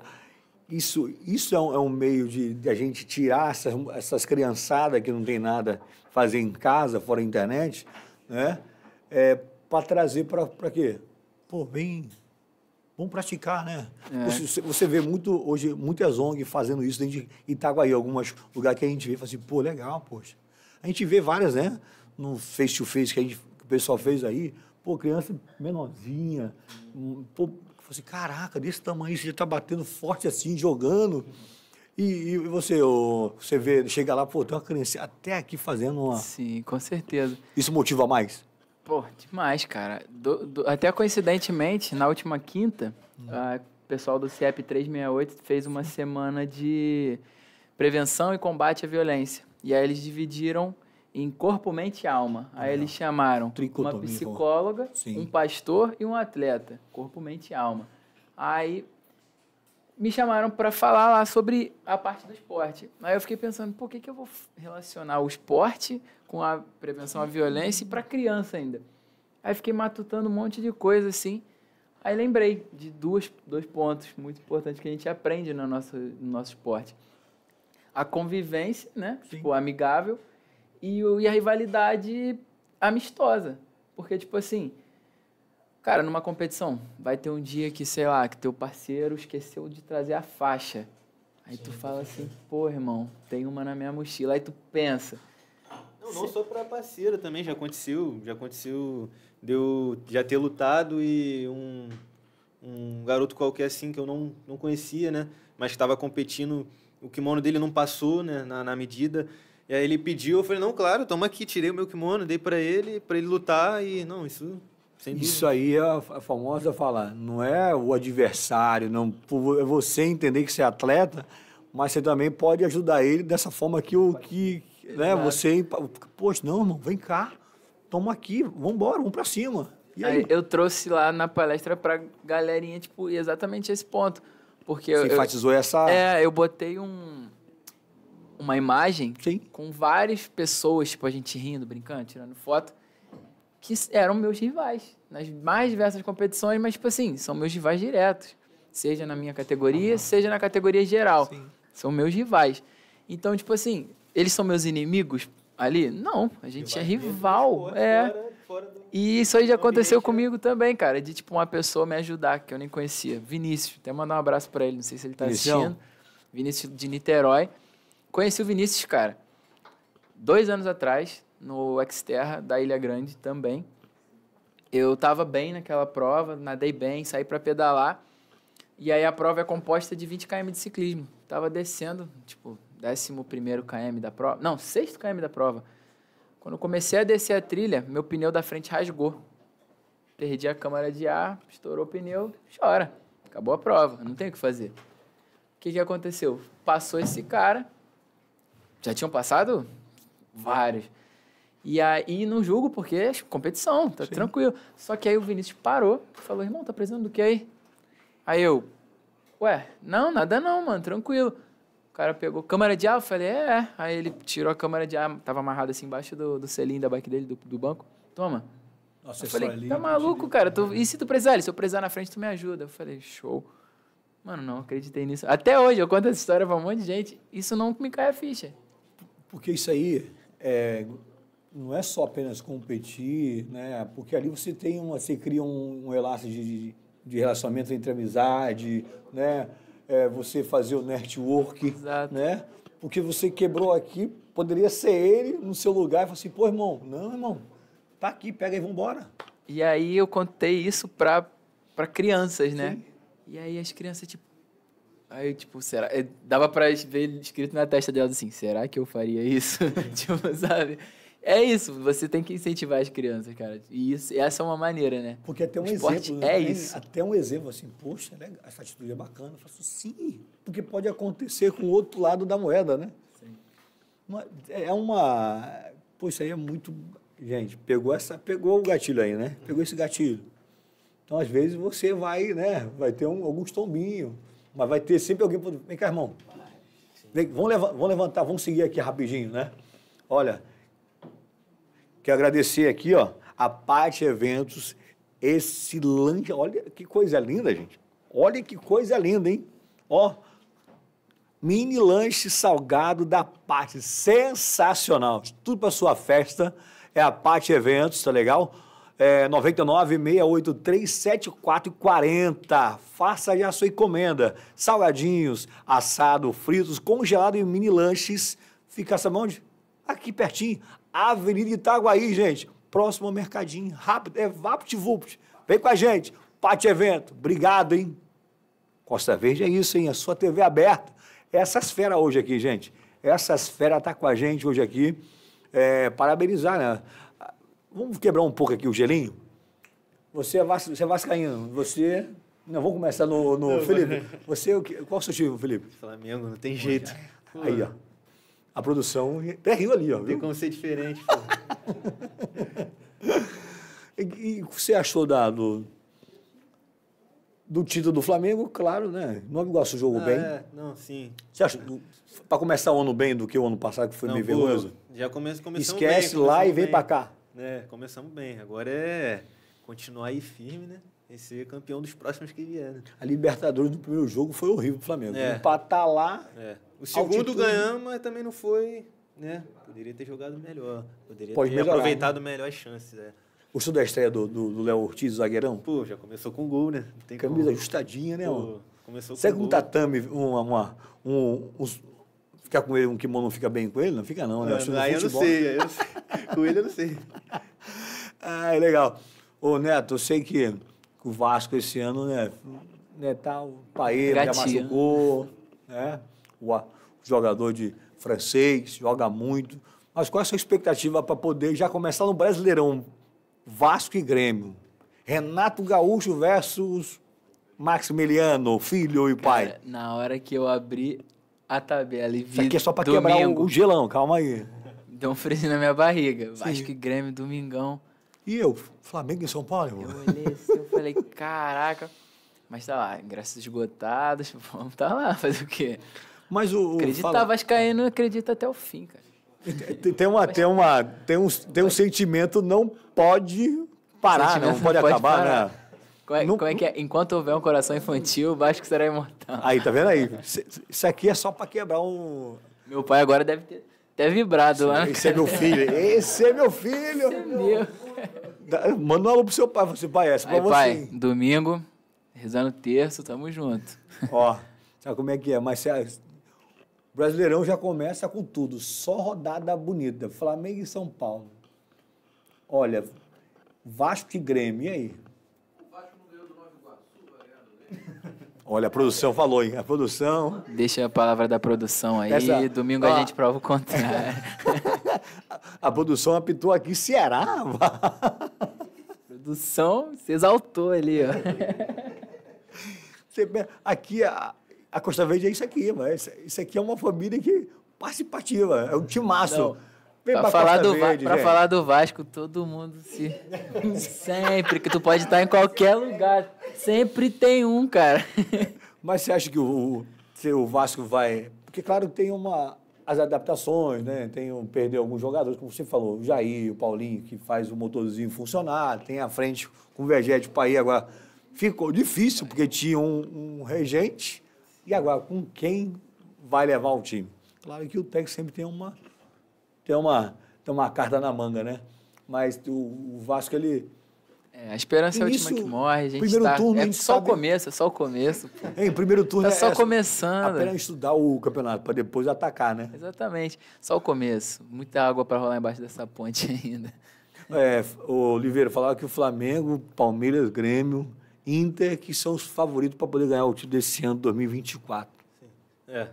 Isso, isso é, um, é um meio de, de, a gente tirar essas, essas criançadas que não tem nada fazer em casa, fora a internet, né? É, para trazer para quê? Pô, bem. Vamos praticar, né? É. Você, você, vê muito hoje muitas ONG fazendo isso dentro de Itaguaí, alguns lugares que a gente vê e fala assim, pô, legal, poxa. A gente vê várias, né? No face-to-face que, a gente, que o pessoal fez aí, pô, criança menorzinha, pô, assim, caraca, desse tamanho, você já tá batendo forte assim, jogando. E, e, você, você vê, chega lá, pô, tem uma criança até aqui fazendo uma. Sim, com certeza. Isso motiva mais? Pô, demais, cara. Do, do, até coincidentemente, na última quinta, o hum. pessoal do CEP 368 fez uma semana de prevenção e combate à violência. E aí eles dividiram em corpo, mente e alma. Aí eles chamaram uma psicóloga, um pastor e um atleta. Corpo, mente e alma. Aí me chamaram para falar lá sobre a parte do esporte. Aí eu fiquei pensando, por que, que eu vou relacionar o esporte com a prevenção à violência e para criança ainda. Aí fiquei matutando um monte de coisa assim. Aí lembrei de duas, dois pontos muito importantes que a gente aprende no nosso, no nosso esporte. A convivência, né? Sim. Tipo, amigável. E, e a rivalidade amistosa. Porque, tipo assim, cara, numa competição, vai ter um dia que, sei lá, que teu parceiro esqueceu de trazer a faixa. Aí Sim, tu fala assim, pô, irmão, tem uma na minha mochila. Aí tu pensa, não, não só para parceira também, já aconteceu. Já aconteceu de eu já ter lutado e um, um garoto qualquer assim que eu não, não conhecia, né? Mas estava competindo, o kimono dele não passou né? na, na medida. E aí ele pediu, eu falei, não, claro, toma aqui, tirei o meu kimono, dei para ele, para ele lutar e, não, isso isso aí é a famosa falar, não é o adversário, não é você entender que você é atleta, mas você também pode ajudar ele dessa forma que o que, né, você, poxa, não, irmão, vem cá, toma aqui, vamos embora, vamos para cima. E aí? aí? eu trouxe lá na palestra para galerinha tipo exatamente esse ponto, porque você eu, enfatizou eu, essa É, eu botei um uma imagem Sim. com várias pessoas, tipo a gente rindo, brincando, tirando foto, que eram meus rivais nas mais diversas competições, mas tipo assim, são meus rivais diretos, seja na minha categoria, uhum. seja na categoria geral. Sim. São meus rivais. Então, tipo assim, eles são meus inimigos ali? Não, a gente é rival é rival. é. Fora, fora do... E isso aí já aconteceu comigo também, cara. De tipo uma pessoa me ajudar que eu nem conhecia. Vinícius, até mandar um abraço para ele, não sei se ele tá assistindo. Vinícius de Niterói. Conheci o Vinícius, cara, dois anos atrás, no Exterra da Ilha Grande também. Eu tava bem naquela prova, nadei bem, saí para pedalar. E aí a prova é composta de 20 km de ciclismo. Tava descendo, tipo, 11 km da prova. Não, 6 km da prova. Quando comecei a descer a trilha, meu pneu da frente rasgou. Perdi a câmara de ar, estourou o pneu, chora. Acabou a prova, não tem o que fazer. O que, que aconteceu? Passou esse cara. Já tinham passado vários. E aí não julgo porque é competição, tá Sim. tranquilo. Só que aí o Vinícius parou e falou: irmão, tá precisando do que aí? Aí eu, ué, não, nada não, mano, tranquilo. O cara pegou câmera de ar, eu falei, é, é. Aí ele tirou a câmera de ar, tava amarrado assim embaixo do, do selim da bike dele, do, do banco. Toma. Nossa, eu falei, tá é maluco, cara? e né? se tu precisar? Ele, se eu precisar na frente, tu me ajuda. Eu falei, show. Mano, não acreditei nisso. Até hoje, eu conto essa história pra um monte de gente. Isso não me cai a ficha. Porque isso aí é, não é só apenas competir, né? Porque ali você tem uma, você cria um, um de, de de relacionamento entre amizade, né? É, você fazer o network, Exato. né? Porque você quebrou aqui, poderia ser ele no seu lugar e falar assim, pô, irmão, não, irmão, tá aqui, pega e vambora. E aí eu contei isso pra, pra crianças, né? E aí as crianças, tipo, Aí, tipo, será. É, dava pra ver escrito na testa dela assim: será que eu faria isso? tipo, sabe? É isso, você tem que incentivar as crianças, cara. E isso, essa é uma maneira, né? Porque até um exemplo. É né? isso. Até um exemplo assim, poxa, né? essa atitude é bacana. Eu faço sim, porque pode acontecer com o outro lado da moeda, né? Sim. Uma, é, é, é uma. poxa isso aí é muito. Gente, pegou, essa, pegou o gatilho aí, né? Pegou esse gatilho. Então, às vezes, você vai, né? Vai ter um, alguns tombinhos, mas vai ter sempre alguém. Vem cá, irmão. Vem, vamos, levantar, vamos seguir aqui rapidinho, né? Olha Quero agradecer aqui, ó, a Pate Eventos, esse lanche. Olha que coisa linda, gente. Olha que coisa linda, hein? Ó, mini lanche salgado da Pate. Sensacional. Tudo para sua festa. É a Pate Eventos, tá legal? é, Faça já a sua encomenda. Salgadinhos, assado, fritos, congelado e mini lanches. Fica essa mão de aqui pertinho. Avenida Itaguaí, gente. Próximo ao Mercadinho. Rápido, é VaptVupt. Vem com a gente. Pate Evento. Obrigado, hein? Costa Verde é isso, hein? A sua TV aberta. Essas é fera hoje aqui, gente. Essas fera tá com a gente hoje aqui. É, parabenizar, né? Vamos quebrar um pouco aqui o gelinho? Você é, vas você é vascaíno. Você... Não, vamos começar no, no Felipe. Você, é qual é o seu time, Felipe? Flamengo, não tem jeito. Aí, ó a produção até riu ali, ó. Viu? Tem como ser diferente, e, e, você achou da, do, do título do Flamengo? Claro, né? O Nova é gosta jogou ah, bem. É, não, sim. Você acha, para começar o ano bem do que o ano passado, que foi não, meio vergonhoso? Já começa, começamos Esquece bem, lá e vem para cá. É, começamos bem. Agora é continuar aí firme, né? E ser campeão dos próximos que vieram. Né? A Libertadores no primeiro jogo foi horrível pro Flamengo. É. Empatar lá... É. O segundo ganhamos, mas também não foi. Né? Poderia ter jogado melhor. Poderia Pode ter melhorar, aproveitado né? melhor as chances. É. senhor da estreia é do, do, Léo Ortiz, zagueirão? Pô, já começou com gol, né? Tem Camisa como... ajustadinha, né? Pô, começou com que um tatame, uma, uma, um, uns, ficar com ele, um kimono não fica bem com ele? Não fica não, né? Mano, ah, aí eu não sei, eu não sei. com ele eu não sei. Ah, legal. Ô, Neto, eu sei que o Vasco esse ano, né, né tá o Paeira já machucou, né? o jogador de francês, joga muito. Mas qual é a sua expectativa para poder já começar no Brasileirão? Vasco e Grêmio. Renato Gaúcho versus Maximiliano, filho e pai. Cara, na hora que eu abri a tabela e vi. Isso aqui é só para quebrar o, o gelão, calma aí. Deu um frisinho na minha barriga. Sim. Vasco e Grêmio, domingão. E eu, Flamengo em São Paulo? Eu olhei assim, eu falei, caraca. Mas tá lá, ingressos esgotados, vamos tá lá, fazer o quê? Mas o. Acreditar fala... Vascaíno acredita até o fim, cara. Tem, uma, tem, uma, tem, um, tem um sentimento não pode parar, né? não, não pode, acabar, parar. né? Como é, não, como é, que é? Enquanto houver um coração infantil, acho que será imortal. Aí, tá vendo aí? Isso aqui é só pra quebrar um. Meu pai agora deve ter, ter vibrado lá. Esse é meu filho. Esse é meu filho. Esse é meu. Manda um alô pro seu pai. Você pai, essa é pra você. Pai, domingo, rezando terço, tamo junto. Ó, sabe como é que é? Mas você. Brasileirão já começa com tudo, só rodada bonita. Flamengo e São Paulo. Olha, Vasco e Grêmio, e aí? O Vasco não ganhou do Nova Iguaçu, ganhou Olha, a produção falou, hein? A produção. Deixa a palavra da produção aí. Essa... Domingo ah. a gente prova o contrário. a produção apitou aqui Ceará. produção se exaltou ali, ó. Aqui a, a Costa Verde é isso aqui, mas isso aqui é uma família que participativa, é um timaço. Para falar, do falar do Vasco, todo mundo se. sempre, que tu pode estar em qualquer lugar. Sempre tem um, cara. Mas você acha que o, o, o Vasco vai. Porque, claro, tem uma, as adaptações, né? Tem um, perder alguns jogadores, como você falou, o Jair, o Paulinho, que faz o motorzinho funcionar, tem à frente com o Vegete, para ir agora ficou difícil, porque tinha um, um regente e agora, com quem vai levar o time? Claro que o técnico sempre tem uma, tem uma, tem uma carta na manga, né? Mas o, o Vasco, ele. É, a esperança Início, é a última que morre. A gente primeiro tá, turno, é só sabe... o começo, é só o começo. Pô. Em primeiro turno tá é só é, começando. Apenas né? estudar o campeonato para depois atacar, né? Exatamente. Só o começo. Muita água para rolar embaixo dessa ponte ainda. É, o Oliveira falava que o Flamengo, Palmeiras, Grêmio, Inter, que são os favoritos para poder ganhar o título desse ano, 2024. Sim. É.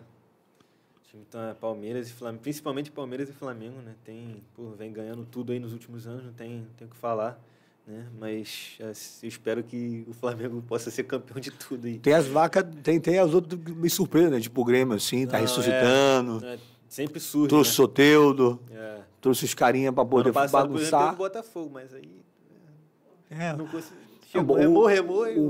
Então, é Palmeiras e Flamengo, principalmente Palmeiras e Flamengo, né? Tem, pô, vem ganhando tudo aí nos últimos anos, não tem, tem o que falar. Né? Mas é, eu espero que o Flamengo possa ser campeão de tudo. Aí. Tem as vacas, tem, tem as outras que me surpreendem, né? Tipo o Grêmio, assim, tá não, é, ressuscitando. É, é, sempre surge. Trouxe né? Soteudo, é. trouxe os carinhas pra poder bagunçar. passado, bagunçar. Ano o Botafogo, mas aí... É. Não consegui é, o, e o,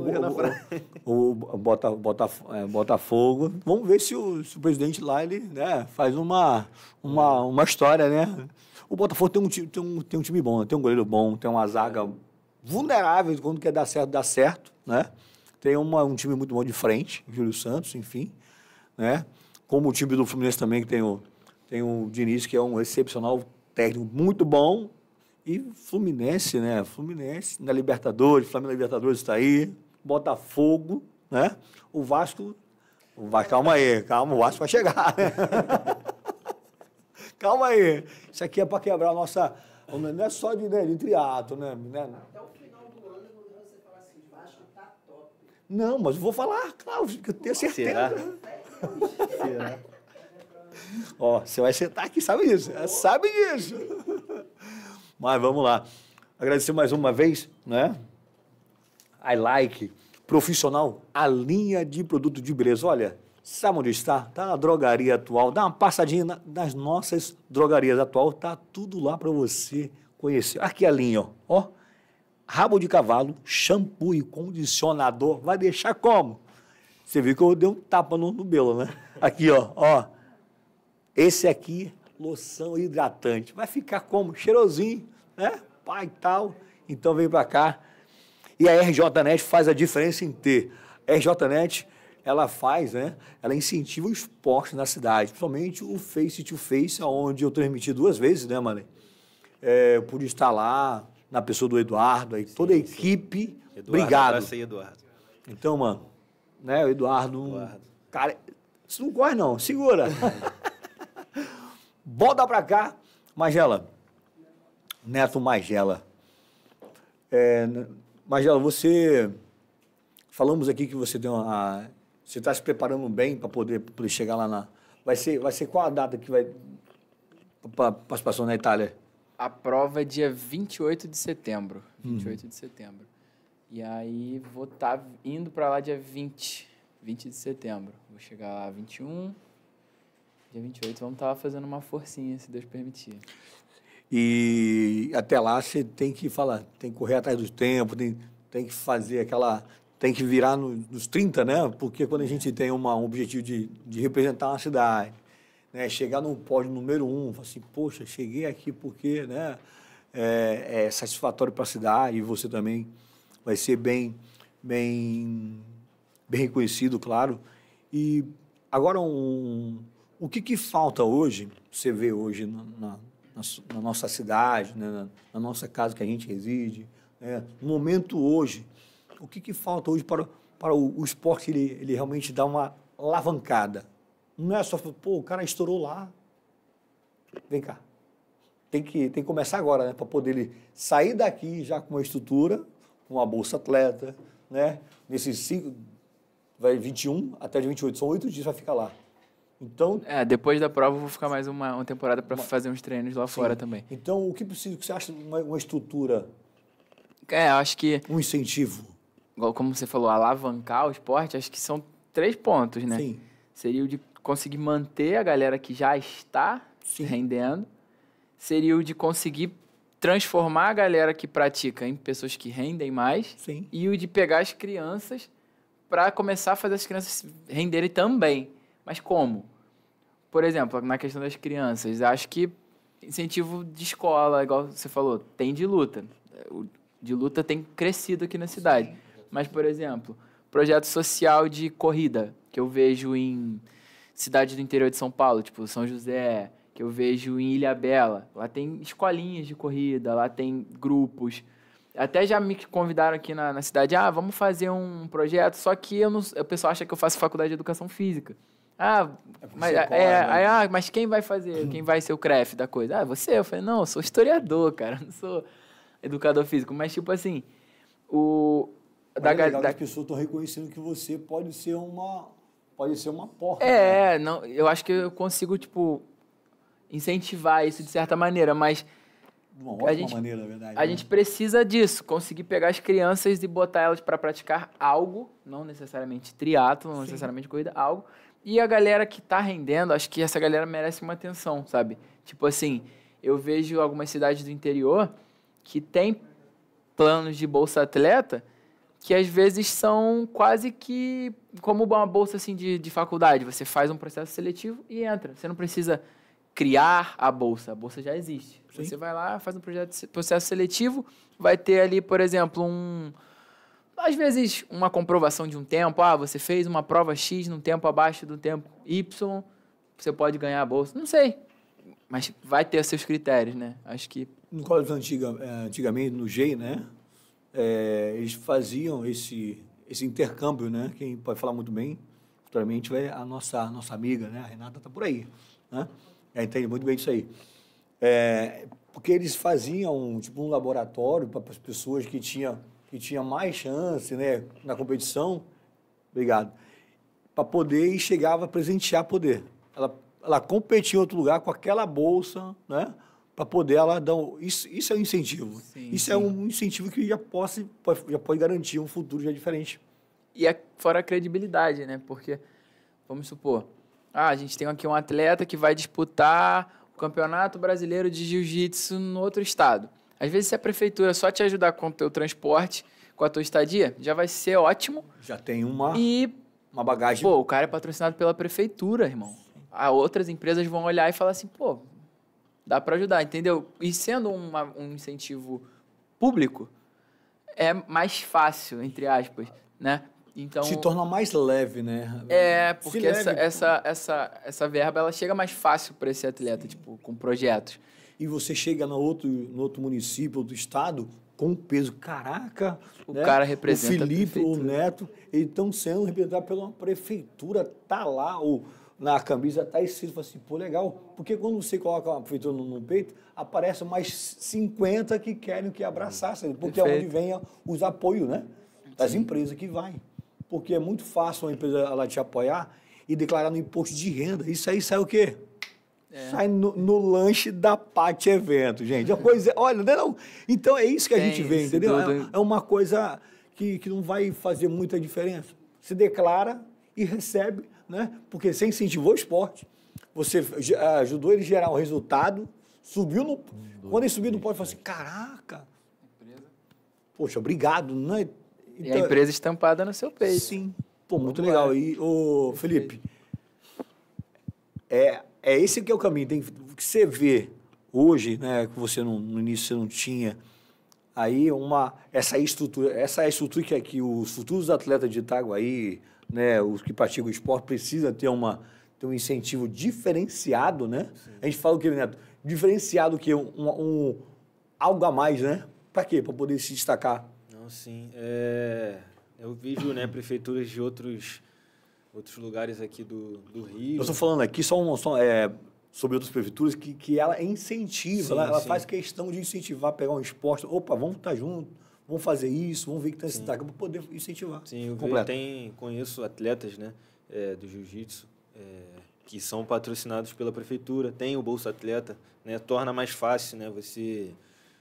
o, o, Bota, Bota, é, Botafogo. Vamos ver se o, se o presidente lá ele, né, faz uma, uma, uma história, né? O Botafogo tem um, tem, um, tem um time bom, tem um goleiro bom, tem uma zaga vulnerável, quando quer dar certo, dá certo, né? Tem uma, um time muito bom de frente, Júlio Santos, enfim, né? Como o time do Fluminense também, que tem o, tem o Diniz, que é um excepcional técnico muito bom, e Fluminense, né? Fluminense na Libertadores, Flamengo na Libertadores está aí, Botafogo, né? O Vasco. O Vasco calma aí, calma, o Vasco vai chegar. Né? calma aí. Isso aqui é para quebrar a nossa. Não é só de, né, de triato, né? né? Até o final do ano, você falar assim, Vasco tá top. Não, mas eu vou falar, claro, eu tenho certeza. Será? Será? Ó, você vai sentar aqui, sabe disso? Sabe disso. Mas vamos lá. Agradecer mais uma vez, né? I like profissional, a linha de produto de beleza. Olha, sabe onde está? Tá na drogaria atual. Dá uma passadinha nas nossas drogarias atual, tá tudo lá para você conhecer. Aqui a linha, ó. ó. Rabo de cavalo, shampoo e condicionador. Vai deixar como? Você viu que eu dei um tapa no, no belo, né? Aqui, ó, ó. Esse aqui loção hidratante. Vai ficar como? Cheirosinho, né? Pai e tal. Então vem para cá. E a RJNet faz a diferença em ter. A RJNet, ela faz, né? Ela incentiva o esporte na cidade, principalmente o face to face, onde eu transmiti duas vezes, né, Mané? É, eu pude estar lá, na pessoa do Eduardo, aí sim, toda a equipe. Eduardo, obrigado. Aí, Eduardo. Então, mano, né, o Eduardo, Eduardo. Cara, você não corre, não, segura. Bota pra cá, Magela. Neto Magela. É, Magela, você. Falamos aqui que você tem uma. Você está se preparando bem para poder, poder chegar lá na. Vai ser, vai ser qual a data que vai. para participação na Itália? A prova é dia 28 de setembro. 28 uhum. de setembro. E aí vou estar tá indo para lá dia 20. 20 de setembro. Vou chegar lá 21, Dia 28, vamos estar tá fazendo uma forcinha, se Deus permitir. E até lá você tem que falar, tem que correr atrás do tempo, tem, tem que fazer aquela. tem que virar no, nos 30, né? Porque quando a gente tem uma, um objetivo de, de representar uma cidade, né? chegar no pódio número um, falar assim, poxa, cheguei aqui porque né? é, é satisfatório para a cidade e você também vai ser bem, bem, bem reconhecido, claro. E agora um o que, que falta hoje, você vê hoje na, na, na nossa cidade, né, na, na, nossa casa que a gente reside, né, no momento hoje, o que, que falta hoje para, para o, o esporte ele, ele realmente dar uma alavancada? Não é só, pô, o cara estourou lá. Vem cá. Tem que, tem que começar agora, né? Para poder ele sair daqui já com uma estrutura, com uma bolsa atleta, né? Nesses cinco, vai 21 até de 28, são oito dias, vai ficar lá. Então. É, depois da prova eu vou ficar mais uma, uma temporada para fazer uns treinos lá sim. fora também. Então, o que precisa? Você acha uma, uma estrutura? É, eu acho que. Um incentivo. Igual como você falou, alavancar o esporte, acho que são três pontos, né? Sim. Seria o de conseguir manter a galera que já está Sim. rendendo. Seria o de conseguir transformar a galera que pratica em pessoas que rendem mais. Sim. E o de pegar as crianças para começar a fazer as crianças renderem também. Mas como? Por exemplo, na questão das crianças, acho que incentivo de escola, igual você falou, tem de luta. de luta tem crescido aqui na cidade. Mas, por exemplo, projeto social de corrida, que eu vejo em cidades do interior de São Paulo, tipo São José, que eu vejo em Ilha Bela. Lá tem escolinhas de corrida, lá tem grupos. Até já me convidaram aqui na, na cidade, ah, vamos fazer um projeto, só que eu não, o pessoal acha que eu faço faculdade de educação física. Ah, é mas, é, é né? ah, mas quem vai fazer? Hum. Quem vai ser o craft da coisa? Ah, você? Eu falei, não, eu sou historiador, cara, não sou educador físico. Mas, tipo assim, o. Mas da, é legal da... as pessoas estão reconhecendo que você pode ser uma. Pode ser uma porta. É, né? não, eu acho que eu consigo, tipo, incentivar isso de certa maneira, mas. De uma a gente, maneira, na verdade. A né? gente precisa disso, conseguir pegar as crianças e botar elas para praticar algo, não necessariamente triatlo, não Sim. necessariamente corrida, algo e a galera que tá rendendo, acho que essa galera merece uma atenção, sabe? Tipo assim, eu vejo algumas cidades do interior que tem planos de bolsa atleta que às vezes são quase que como uma bolsa assim de, de faculdade. Você faz um processo seletivo e entra. Você não precisa criar a bolsa. A bolsa já existe. Sim. Você vai lá, faz um projeto, processo seletivo, vai ter ali, por exemplo, um às vezes, uma comprovação de um tempo. Ah, você fez uma prova X num tempo abaixo do tempo Y, você pode ganhar a bolsa. Não sei. Mas vai ter seus critérios, né? Acho que. No colégio antiga, eh, antigamente, no GEI, né? É, eles faziam esse, esse intercâmbio, né? Quem pode falar muito bem, futuramente, é a nossa, a nossa amiga, né? A Renata está por aí. Né? Ela entende muito bem isso aí. É, porque eles faziam tipo um laboratório para as pessoas que tinham que tinha mais chance né, na competição, obrigado, para poder e chegava a presentear poder. Ela, ela competia em outro lugar com aquela bolsa, né? Para poder ela dar. Um, isso, isso é um incentivo. Sim, isso é sim. é um incentivo que já, possa, já pode garantir um futuro já diferente. E é fora a credibilidade, né? Porque, vamos supor, ah, a gente tem aqui um atleta que vai disputar o Campeonato Brasileiro de Jiu-Jitsu no outro estado. Às vezes, se a prefeitura só te ajudar com o teu transporte, com a tua estadia, já vai ser ótimo. Já tem uma, e, uma bagagem. Pô, o cara é patrocinado pela prefeitura, irmão. A outras empresas vão olhar e falar assim, pô, dá para ajudar, entendeu? E sendo uma, um incentivo público, é mais fácil, entre aspas, né? Então, se torna mais leve, né? É, porque leve, essa, essa, essa, essa verba ela chega mais fácil para esse atleta, Sim. tipo, com projetos e você chega no outro, no outro município, outro estado, com peso. Caraca! O né? cara representa. O Felipe, o né? Neto, eles estão sendo representados pela prefeitura, tá lá, ou na camisa tá escrito assim, pô, legal. Porque quando você coloca uma prefeitura no, no peito, aparece mais 50 que querem que abraçassem, porque Perfeito. é onde vem os apoios, né? Das Sim. empresas que vai. Porque é muito fácil uma empresa ela te apoiar e declarar no imposto de renda. Isso aí sai o quê? É. Sai no, no, lanche da Pate Evento, gente. A coisa, é, olha, não é não. Então é isso que a Tem gente vê, entendeu? É, é, uma coisa que, que não vai fazer muita diferença. Se declara e recebe, né? Porque você incentivou o esporte, você ajudou ele a gerar um resultado, subiu no. Hum, quando ele subiu no pódio, falou assim: caraca! Poxa, obrigado, né? Então, e a então, empresa estampada no seu peito. Sim. Pô, muito Vamos legal. Lá. E, ô, Felipe, é, é esse que é o caminho. Tem, o que você vê hoje, né, que você não, no início você não tinha, aí uma essa estrutura, essa é estrutura que, é que os futuros atletas de Itaguaí, né, os que praticam o esporte precisa ter uma ter um incentivo diferenciado, né? Sim. A gente fala o que, Neto? Diferenciado que um, um algo a mais, né? Para quê? Para poder se destacar. Não, sim. É... Eu vejo, né, prefeituras de outros outros lugares aqui do, do Rio. Eu estou falando aqui só, um, só é, sobre outras prefeituras que, que ela incentiva, sim, ela, ela sim. faz questão de incentivar, pegar um esporte, opa, vamos estar tá junto, vamos fazer isso, vamos ver que está esse destaque, para poder incentivar. Sim, eu Completo. Tem, conheço atletas né, é, do jiu-jitsu é, que são patrocinados pela prefeitura, tem o Bolsa Atleta, né, torna mais fácil né, você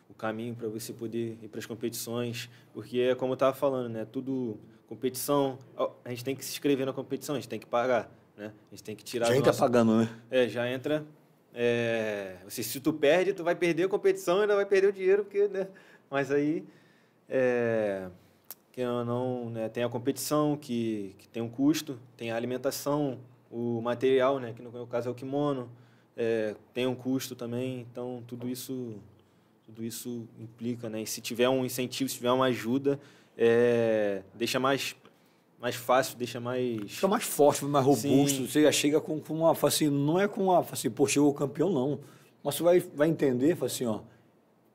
o caminho para você poder ir para as competições, porque é como eu estava falando, né, tudo competição, a gente tem que se inscrever na competição, a gente tem que pagar, né? A gente tem que tirar... Já entra pagando, né? É, já entra... É... Você, se tu perde, tu vai perder a competição e ainda vai perder o dinheiro, porque, né? Mas aí... É que não né, tem a competição que, que tem um custo tem a alimentação o material né que no meu caso é o kimono é, tem um custo também então tudo isso tudo isso implica né e se tiver um incentivo se tiver uma ajuda é, deixa mais mais fácil, deixa mais. Fica mais forte, mais robusto. Sim. Você já chega com, com uma. Assim, não é com uma. Assim, pô, chegou campeão, não. Mas você vai, vai entender, assim, ó.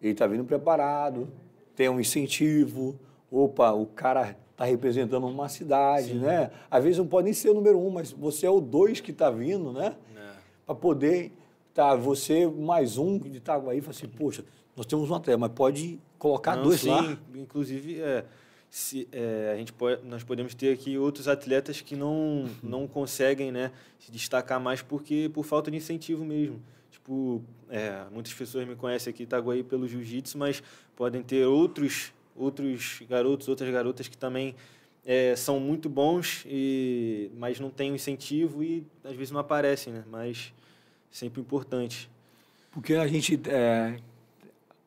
Ele tá vindo preparado, tem um incentivo. Opa, o cara tá representando uma cidade, Sim. né? Às vezes não pode nem ser o número um, mas você é o dois que tá vindo, né? É. Para poder. Tá, você mais um de Itaguaí, fala assim, poxa, nós temos um atleta, mas pode colocar não, dois sim, lá. Inclusive, é, se é, a gente pode, nós podemos ter aqui outros atletas que não, uhum. não conseguem né, se destacar mais porque por falta de incentivo mesmo. Tipo, é, muitas pessoas me conhecem aqui em Itaguaí pelo jiu-jitsu, mas podem ter outros, outros garotos, outras garotas que também é, são muito bons, e, mas não têm o um incentivo e às vezes não aparecem, né? mas sempre importante. Porque a gente... É,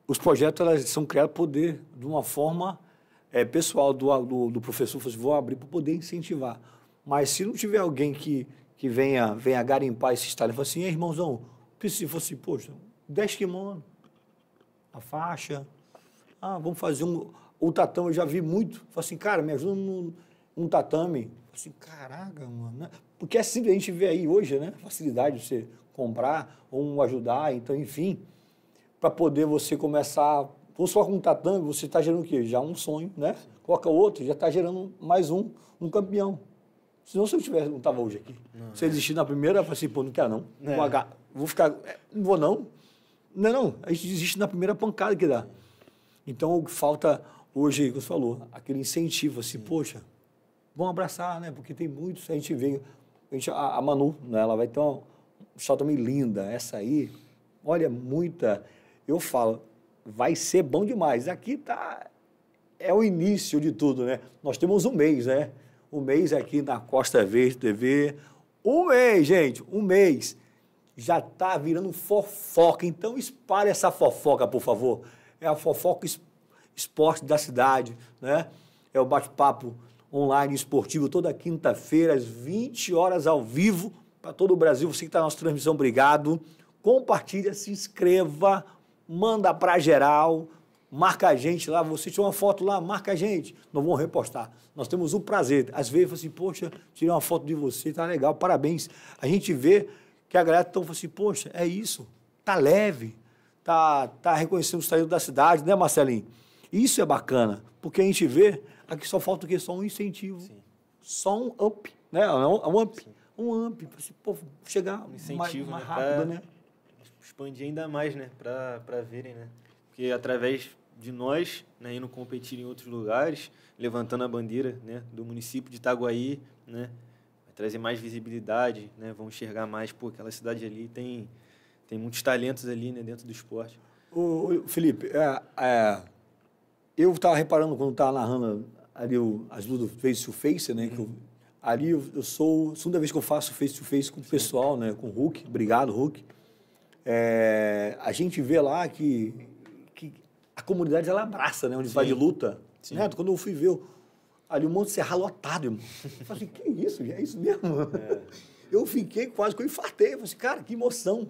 os projetos elas são criados poder de uma forma é, pessoal do, do, do professor, falou assim, vou abrir para poder incentivar. Mas se não tiver alguém que, que venha, venha garimpar esse estado, ele fala assim, irmãozão, se fosse, poxa, 10 kimono, a faixa, ah, vamos fazer um... O tatame eu já vi muito. Falei assim, cara, me ajuda num, um tatame. Falei assim, caraca, mano. Né? Porque é simples, a gente vê aí hoje, né? Facilidade de você comprar ou um ajudar, então, enfim, para poder você começar quando só com um tatame, você está gerando o quê? Já um sonho, né? Coloca outro, já está gerando mais um, um campeão. Senão, se eu tivesse, não estava hoje aqui. Não, se eu é. desistir na primeira, eu falei assim, pô, não quero não. É. H, vou ficar, não vou não. Não, é não, a gente desiste na primeira pancada que dá. Então, o que falta hoje, como você falou, aquele incentivo, assim, Sim. poxa, vamos abraçar, né? Porque tem muitos, a gente veio a, gente, a, a Manu, né? ela vai ter uma história também linda, essa aí, olha, muita, eu falo, vai ser bom demais. Aqui tá é o início de tudo, né? Nós temos um mês, né? Um mês aqui na Costa Verde TV. Um mês, gente, um mês. Já tá virando fofoca, então espalhe essa fofoca, por favor. É a fofoca esporte da cidade, né? É o bate-papo online esportivo toda quinta-feira às 20 horas ao vivo para todo o Brasil. Você que está na nossa transmissão, obrigado. Compartilha, se inscreva, manda para geral, marca a gente lá, você tirou uma foto lá, marca a gente, nós vamos repostar. Nós temos o prazer. Às vezes, assim, poxa, tirei uma foto de você, tá legal, parabéns. A gente vê que a galera então fala assim, poxa, é isso, tá leve, tá, tá reconhecendo o saído da cidade, né, Marcelinho? Isso é bacana, porque a gente vê, aqui só falta o quê? Só um incentivo, Sim. só um up, né? É é um, up. Sim um amp, para esse povo chegar um mais, mais, né? rápido, é. né? expandir ainda mais, né? Para verem, né? Porque através de nós, né, indo competir em outros lugares, levantando a bandeira, né, do município de Itaguaí, né, vai trazer mais visibilidade, né, vão enxergar mais, pô, aquela cidade ali tem tem muitos talentos ali, né, dentro do esporte. O Felipe, é, é, eu estava reparando quando estava narrando ali o, as lutas face to face, né, que eu, uhum. ali eu, sou, segunda vez que eu faço face to face com o pessoal, né, com o Hulk, obrigado Hulk. É, a gente vê lá que, que a comunidade ela abraça, né? Onde Sim. vai de luta. Sim. Né? Quando eu fui ver ali o Monte Serra lotado, irmão. Eu falei, assim, que isso? É isso mesmo? É. Eu fiquei quase que eu infartei. Eu falei, assim, cara, que emoção.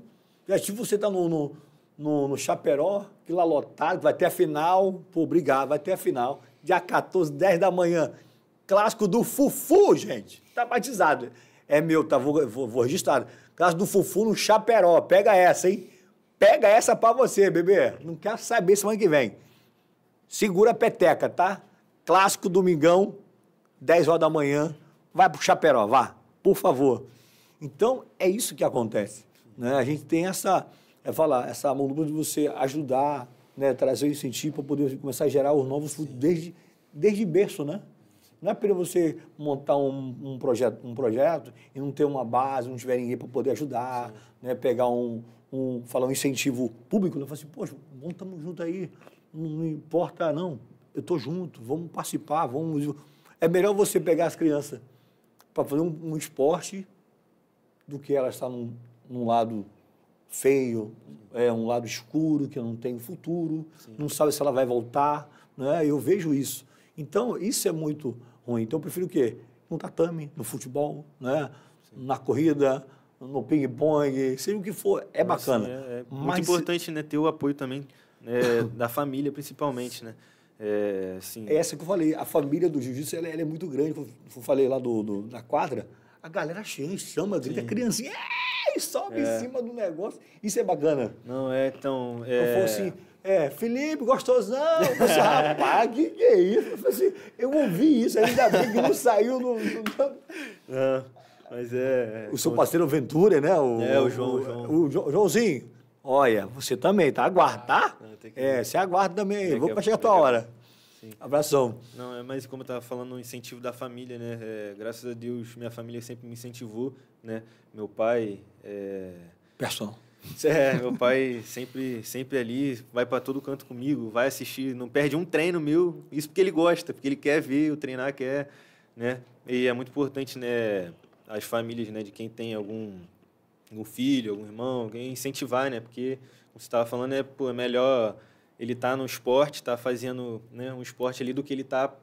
Já tive você tá no, no, no, no Chaperó, que lá lotado, vai até a final. Pô, obrigado, vai até a final. Dia 14, 10 da manhã. Clássico do Fufu, gente. Tá batizado. É meu, tá, vou, vou, vou registrar. Caso do Fufu no Chaperó. Pega essa, hein? Pega essa para você, bebê. Não quero saber semana que vem. Segura a peteca, tá? Clássico domingão, 10 horas da manhã. Vai pro Chaperó, vá. Por favor. Então, é isso que acontece. Né? A gente tem essa, é falar, essa mão de você ajudar, né? trazer o incentivo para poder começar a gerar os novos frutos desde, desde berço, né? Não é para você montar um, um, projeto, um projeto e não ter uma base, não tiver ninguém para poder ajudar, né? pegar um, um, falar um incentivo público. eu né, Falar assim, poxa, vamos tamo junto aí, não, não importa não, eu estou junto, vamos participar, vamos... É melhor você pegar as crianças para fazer um, um, esporte do que elas estar tá num, num lado feio, é um lado escuro, que não tem futuro, Sim. não sabe se ela vai voltar. Né? Eu vejo isso. Então, isso é muito ruim. Então eu prefiro o quê? No tatame, no futebol, né? na corrida, no ping-pong, seja o que for, é Mas, bacana. é, é Mas muito importante né, ter o apoio também é, da família, principalmente, né? É, assim... Essa que eu falei, a família do jiu-jitsu ela, ela, é muito grande. Como eu falei lá do, do, da quadra, a galera chama, chama grita, Sim. criancinha, e sobe é. em cima do negócio. Isso é bacana. Não, é tão. É... É, Felipe, gostosão. Eu falei, rapaz, que que é isso? Eu falei assim, eu ouvi isso, ainda bem que não saiu no. Não, ah, mas é, é. O seu parceiro Ventura, né? O, é, o João. O, João. o, Joãozinho, olha, você também, tá? Aguarda, tá? Ah, que... É, você aguarda também. Tem Vou pra chegar a tua hora. Sim. Abração. Não, é mais como eu tava falando, o incentivo da família, né? É, graças a Deus, minha família sempre me incentivou, né? Meu pai. É... É, meu pai sempre, sempre ali, vai para todo canto comigo, vai assistir, não perde um treino meu, isso porque ele gosta, porque ele quer ver, o treinar quer, né? E é muito importante, né, as famílias, né, de quem tem algum, algum filho, algum irmão, alguém incentivar, né? Porque, como você estava falando, é, pô, é melhor ele tá no esporte, tá fazendo né, um esporte ali do que ele tá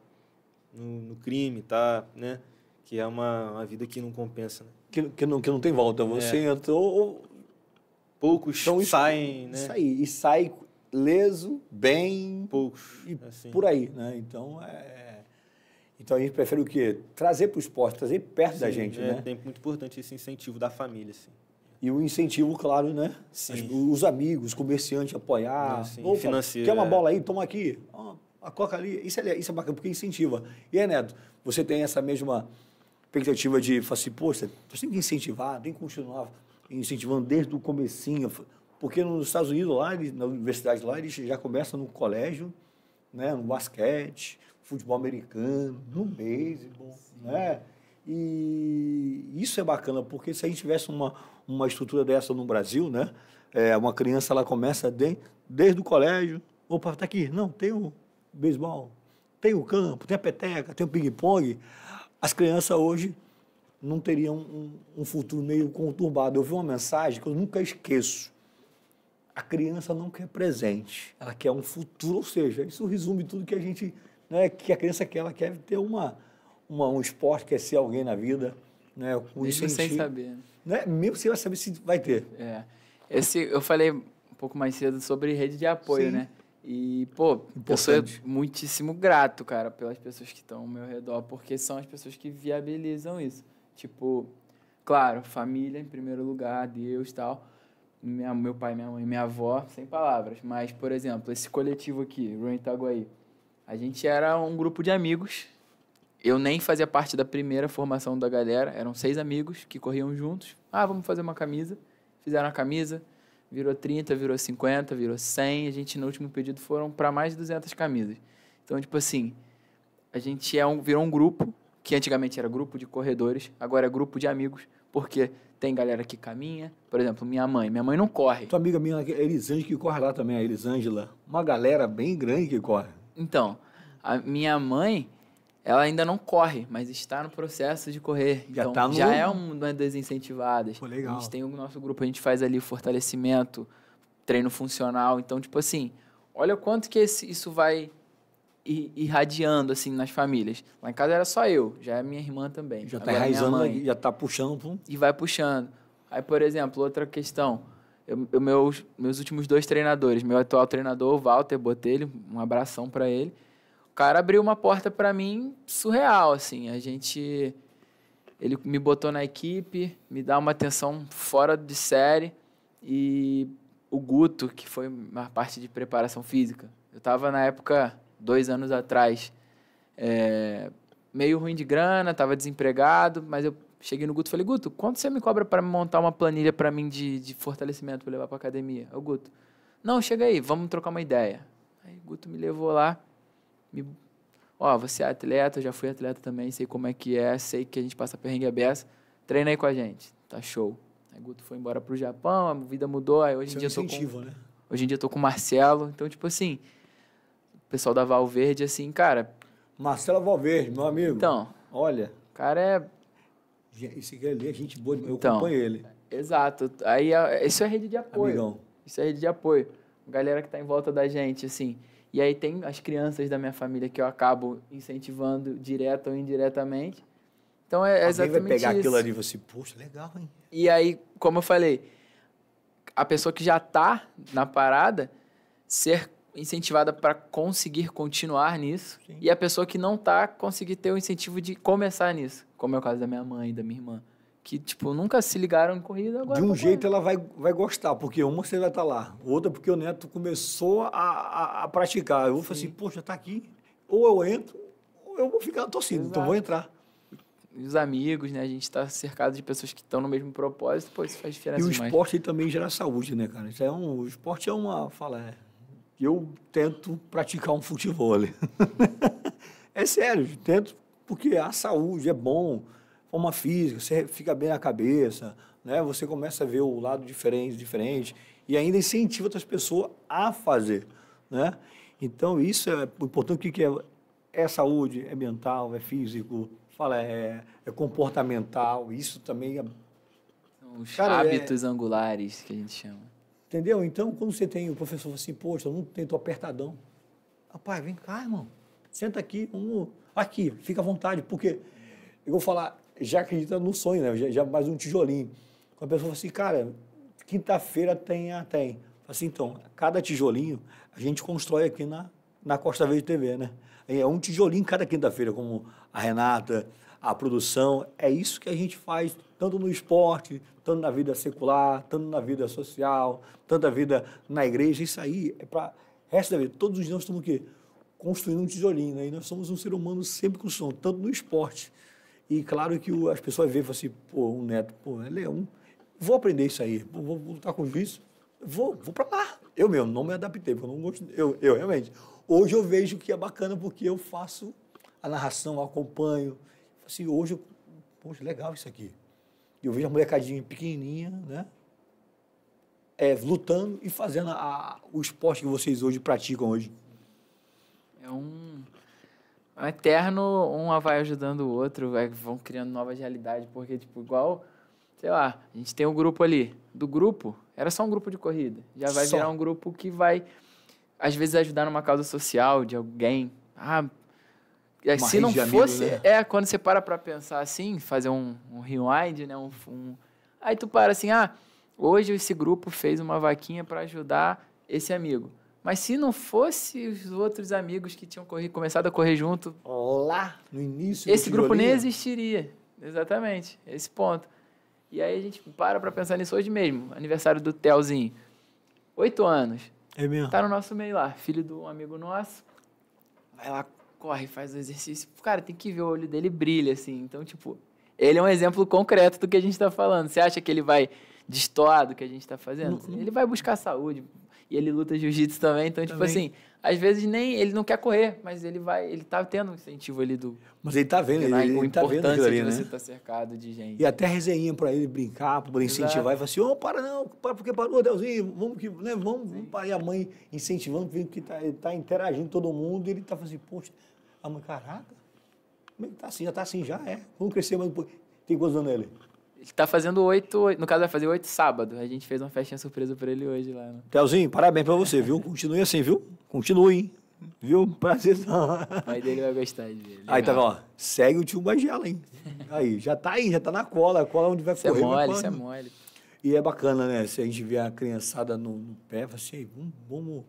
no, no crime, tá, né? Que é uma, uma vida que não compensa, né? Que, que, não, que não tem volta. É. Você é. entrou, Poucos então, saem, né? Isso aí. E sai leso, bem. Poucos. E assim. por aí, né? Então, é... então a gente prefere o quê? Trazer para o esporte, trazer perto Sim, da gente, é, né? É muito importante esse incentivo da família, assim. E o incentivo, claro, né? As, os amigos, comerciantes apoiar. Ah, sim, Opa, financeiro. Quer uma é. bola aí? Toma aqui. Oh, a coca ali. Isso é, isso é bacana, porque incentiva. E aí, Neto, você tem essa mesma expectativa de, assim, poxa, você tem que incentivar, tem que continuar incentivando desde o comecinho, porque nos Estados Unidos lá, na universidade lá, eles já começam no colégio, né, no basquete, futebol americano, no beisebol, né? E isso é bacana, porque se a gente tivesse uma, uma estrutura dessa no Brasil, né? É, uma criança, ela começa de, desde o colégio, opa, tá aqui, não, tem o beisebol, tem o campo, tem a peteca, tem o ping-pong. As crianças hoje não teriam um, um futuro meio conturbado. Eu vi uma mensagem que eu nunca esqueço. A criança não quer presente, ela quer um futuro, ou seja, isso resume tudo que a gente, né, que a criança quer, ela quer ter uma, uma um esporte, quer ser alguém na vida, né, com Mesmo sem saber. Né? né? Mesmo sem saber se vai ter. É. Esse, eu falei um pouco mais cedo sobre rede de apoio, Sim. né? E, pô, Importante. eu sou muitíssimo grato, cara, pelas pessoas que estão ao meu redor, porque são as pessoas que viabilizam isso. Tipo, claro, família em primeiro lugar, Deus tal. Minha, meu pai, minha mãe, minha avó, sem palavras. Mas, por exemplo, esse coletivo aqui, Ruin Itaguaí, a gente era um grupo de amigos. Eu nem fazia parte da primeira formação da galera. Eram seis amigos que corriam juntos. Ah, vamos fazer uma camisa. Fizeram a camisa. Virou 30, virou 50, virou 100. A gente, no último pedido, foram para mais de 200 camisas. Então, tipo assim, a gente é um, virou um grupo que antigamente era grupo de corredores, agora é grupo de amigos, porque tem galera que caminha, por exemplo, minha mãe, minha mãe não corre. Tua amiga minha, a Elisângela, que corre lá também, a Elisângela, uma galera bem grande que corre. Então, a minha mãe, ela ainda não corre, mas está no processo de correr. Já então, tá no... já é uma das incentivadas. Pô, legal. A gente tem o nosso grupo, a gente faz ali fortalecimento, treino funcional, então, tipo assim, olha quanto que esse, isso vai irradiando assim nas famílias. Lá em casa era só eu, já é minha irmã também. Já está enraizando, é já está puxando. E vai puxando. Aí, por exemplo, outra questão. Eu, eu, meus, meus últimos dois treinadores, meu atual treinador, o Walter Botelho, um abração para ele. O cara abriu uma porta para mim surreal, assim. A gente. Ele me botou na equipe, me dá uma atenção fora de série. E o Guto, que foi uma parte de preparação física. Eu estava na época dois anos atrás, é, meio ruim de grana, estava desempregado, mas eu cheguei no Guto e falei, Guto, quanto você me cobra para montar uma planilha para mim de, de fortalecimento para levar para academia? O Guto, não, chega aí, vamos trocar uma ideia. Aí o Guto me levou lá, me... ó, você é atleta, eu já fui atleta também, sei como é que é, sei que a gente passa perrengue a beça, treina aí com a gente, tá show. Aí Guto foi embora pro Japão, a vida mudou, aí hoje em é dia eu tô com... né? Hoje em dia eu tô com o Marcelo, então tipo assim, pessoal da Valverde, assim, cara. Marcelo Valverde, meu amigo. Então. Olha. O cara é. Esse cara ali é gente boa, eu então, acompanho ele. Exato. Aí, é, isso é rede de apoio. Amigão. Isso é rede de apoio. Galera que tá em volta da gente, assim. E aí tem as crianças da minha família que eu acabo incentivando direto ou indiretamente. Então é exatamente isso. vai pegar isso. aquilo ali e você, poxa, legal, hein? E aí, como eu falei, a pessoa que já tá na parada, ser incentivada para conseguir continuar nisso Sim. e a pessoa que não tá conseguir ter o incentivo de começar nisso, como é o caso da minha mãe e da minha irmã, que tipo nunca se ligaram em corrida agora. De um tá jeito ela vai, vai gostar, porque uma você vai estar tá lá, outra porque o neto começou a, a, a praticar. Eu vou falar assim, poxa, tá aqui, ou eu entro, ou eu vou ficar torcendo então vou entrar os amigos, né? A gente está cercado de pessoas que estão no mesmo propósito, pô, isso faz diferença. E o demais. esporte também gera saúde, né, cara? Isso é um, o esporte é uma. Fala, é, eu tento praticar um futebol. é sério, tento porque a saúde é bom, forma física, você fica bem na cabeça, né? Você começa a ver o lado diferente, diferente e ainda incentiva outras pessoas a fazer, né? Então isso é importante o que é é saúde, é mental, é físico, fala é, é comportamental, isso também é os Cara, é hábitos é... angulares que a gente chama. Entendeu? Então, quando você tem o professor assim, poxa, eu não tento apertadão. Rapaz, vem cá, irmão. Senta aqui, vamos. Aqui, fica à vontade, porque eu vou falar, já acredita no sonho, né? Já, já mais um tijolinho. Quando a pessoa fala assim, cara, quinta-feira tem a ah, tem. Assim, então, cada tijolinho a gente constrói aqui na, na Costa Verde TV, né? É um tijolinho cada quinta-feira, como a Renata, a produção. É isso que a gente faz tanto no esporte, tanto na vida secular, tanto na vida social, tanto na vida na igreja. Isso aí é para resto da vida. Todos os dias nós estamos o quê? Construindo um tijolinho, né? E nós somos um ser humano sempre com som, tanto no esporte. E claro que o, as pessoas veem e falam assim, pô, um neto, pô, ele é um. Vou aprender isso aí, vou, vou lutar com isso, vou, vou para lá. Eu mesmo não me adaptei, porque eu não gosto. Eu, eu realmente. Hoje eu vejo que é bacana porque eu faço a narração, acompanho. Assim, hoje, poxa, legal isso aqui. E eu vejo a molecadinha pequenininha, né? É, lutando e fazendo a, o esporte que vocês hoje praticam hoje. É um, é um eterno, um vai ajudando o outro, vai, vão criando novas realidades, porque, tipo, igual, sei lá, a gente tem um grupo ali. Do grupo, era só um grupo de corrida. Já vai só. virar um grupo que vai, às vezes, ajudar numa causa social de alguém. Ah, é, uma se não fosse. né? É, quando você para para pensar assim, fazer um, um rewind, né? Um, um, aí tu para assim, ah, hoje esse grupo fez uma vaquinha para ajudar esse amigo. Mas se não fosse os outros amigos que tinham corrido, começado a correr junto. Lá no início. Esse grupo nem existiria. Exatamente. Esse ponto. E aí a gente para para pensar nisso hoje mesmo. Aniversário do Telzinho. Oito anos. É mesmo? Tá no nosso meio lá. Filho de um amigo nosso. Vai lá corre, faz o exercício. Cara, tem que ver o olho dele brilha, assim. Então, tipo, ele é um exemplo concreto do que a gente está falando. Você acha que ele vai destoar do que a gente está fazendo? Uhum. Ele vai buscar saúde. E ele luta jiu-jitsu também. Então, tipo também. tipo assim, às vezes nem ele não quer correr, mas ele vai, ele tá tendo um incentivo ali do. Mas ele tá vendo, ele, ele, tá vendo aquilo ali, né? Você tá cercado de gente. E até resenha para ele brincar, para ele incentivar Exato. e falar assim: "Ô, oh, para não, para porque parou, Deusinho, vamos que, né, vamos, vamos e a mãe incentivando, porque tá, ele tá interagindo todo mundo, e ele tá falando assim: "Poxa, a ah, mãe, caraca, como é que tá assim? Já tá assim, já é. Vamos crescer mais um pouco. Tem quantos anos ele? Ele tá fazendo oito, no caso vai fazer oito sábado. A gente fez uma festinha surpresa pra ele hoje lá. Né? Telzinho, parabéns pra você, viu? Continue assim, viu? Continue, hein? Viu? Prazer. O pai dele vai gostar de ver. Aí tá ó. Segue o tio Magela, hein? Aí, já tá aí, já tá na cola. A cola é onde vai isso é correr. É mole, isso é mole. E é bacana, né? Se a gente vê a criançada no, no pé, assim, vamos.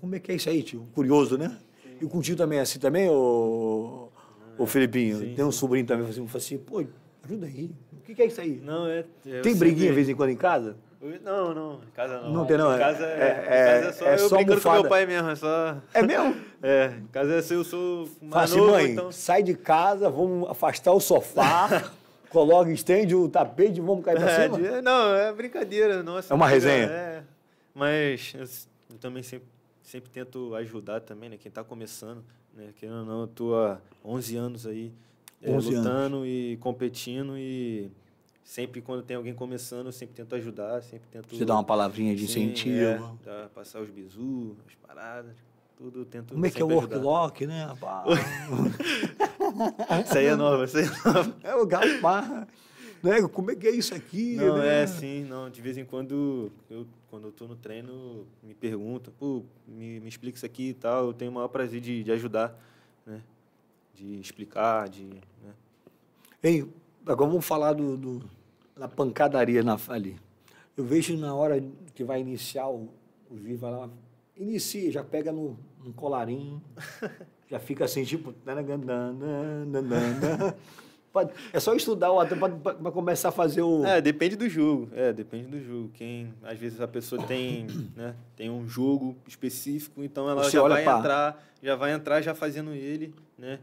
Como é que é isso aí, tio? Curioso, né? E contigo também é assim também, ô, ô Felipinho? Sim, tem um sobrinho também, assim, assim, pô, ajuda aí. O que, que é isso aí? Não, é... é tem briguinha de vez em quando em casa? Não, não, em casa não. Não tem, não. Em casa é, é, é, casa é só é eu só com meu pai mesmo. É, só... é mesmo? é, em casa é eu sou mais Fala, assim, novo, mãe, então... sai de casa, vamos afastar o sofá, coloca, estende o tapete e vamos cair pra é, cima? É, não, é brincadeira nossa. É uma resenha? É, mas eu também sempre sempre tento ajudar também, né? Quem está começando, né? Querendo ou não, eu tô há 11 anos aí 11 é, lutando anos. e competindo e sempre quando tem alguém começando, eu sempre tento ajudar, sempre tento... Você dá uma palavrinha de sim, incentivo. É, dá, passar os bisu, as paradas, tudo, tento... Como é que é o lock né? isso aí é nova, isso aí é nova. É o Gaspar né? Como é que é isso aqui? Não, né? é sim, não. De vez em quando, eu, quando eu tô no treino, me perguntam, pô, me, me explica isso aqui e tal. Eu tenho o maior prazer de, de ajudar, né? De explicar, de... Né? Ei, agora vamos falar do, do, da pancadaria na, ali. Eu vejo na hora que vai iniciar o, o Viva lá, inicia, já pega no, no colarinho, já fica assim, tipo... É só estudar o ato para começar a fazer o. É, depende do jogo. É, depende do jogo. Quem, às vezes a pessoa tem, né, tem um jogo específico, então ela Você já vai pra... entrar, já vai entrar já fazendo ele, né?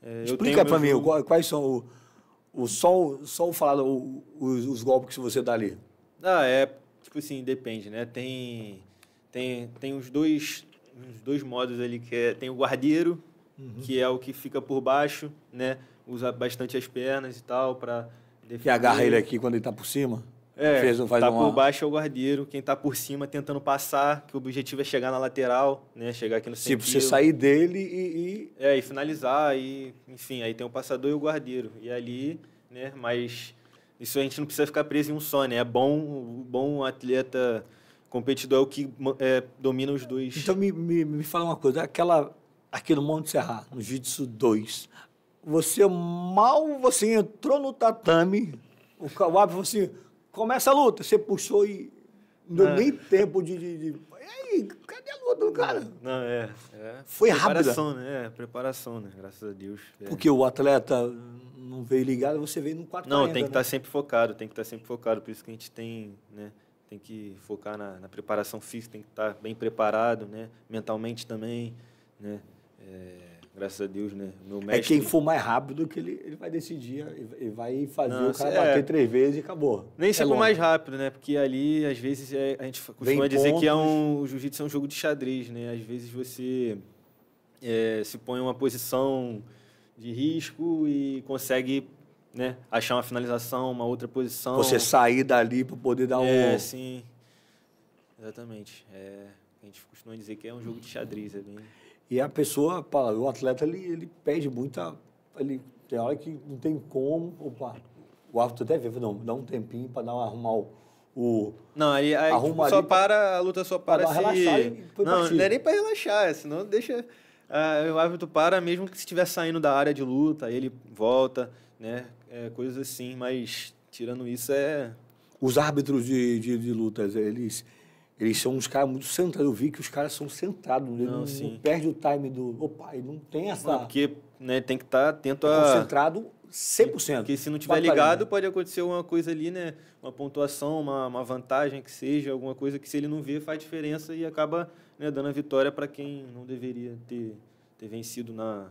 É, Explica para mim jogo... quais são o, o sol, só falar o, os, os golpes que você dá ali. Ah, é tipo assim depende, né? Tem tem tem os dois os dois modos ali que é, tem o guardeiro uhum. que é o que fica por baixo, né? usa bastante as pernas e tal para Que agarra ele aqui quando ele tá por cima? É, Fez, faz tá uma... por baixo é o guardeiro, quem tá por cima tentando passar, que o objetivo é chegar na lateral, né? Chegar aqui no centro. Se você sair dele e, e, É, e finalizar, e, enfim, aí tem o passador e o guardeiro. E ali, né, mas isso a gente não precisa ficar preso em um só, né? É bom, bom atleta competidor é o que é, domina os dois. Então me, me, me fala uma coisa, aquela aqui no Monte Serra, no Jiu-Jitsu 2, você mal você entrou no tatame, o Kawab falou assim: começa a luta. Você puxou e não deu é. nem tempo de. de, de... Aí, cadê a luta do cara? Não, é. é. Foi preparação, rápida. Né? É, preparação, né? Graças a Deus. É. Porque o atleta não veio ligado, você veio no 4 Não, tem que né? estar tá sempre focado, tem que estar tá sempre focado. Por isso que a gente tem, né? Tem que focar na, na preparação física, tem que estar tá bem preparado, né? Mentalmente também, né? É, graças a Deus, né? Meu é mestre... É quem for mais rápido que ele, ele vai decidir e vai fazer o cara é- bater é... três vezes e acabou. Nem é sempre mais rápido, né? Porque ali, às vezes, é, a gente costuma Bem dizer pontos. que é um, o jiu-jitsu é um jogo de xadrez, né? Às vezes você é, se põe em uma posição de risco e consegue né, achar uma finalização, uma outra posição. Você sair dali para poder dar um... É, sim. Exatamente. É, a gente costuma dizer que é um jogo de xadrez. É bem... E a pessoa, o atleta, ele, ele pede muita. Ele, tem hora que não tem como. Opa, o árbitro até vê, não, dá um tempinho para dar arrumar o. o não, aí, aí tipo, só para, a luta só para se... relaxar e não, não é nem para relaxar, é, senão deixa. Uh, o árbitro para, mesmo que estiver saindo da área de luta, ele volta, né? É, coisas assim, mas tirando isso é. Os árbitros de, de, de lutas, eles eles são uns caras muito centrados. Eu vi que os caras são centrados. Né? Não, não, não, perde o time do. Opa, ele não tem essa. Não, porque né, tem que estar tá atento a. Concentrado 100%. Porque se não tiver ligado, né? pode acontecer alguma coisa ali, né? Uma pontuação, uma, uma vantagem que seja, alguma coisa que se ele não vê faz diferença e acaba né, dando a vitória para quem não deveria ter, ter vencido na.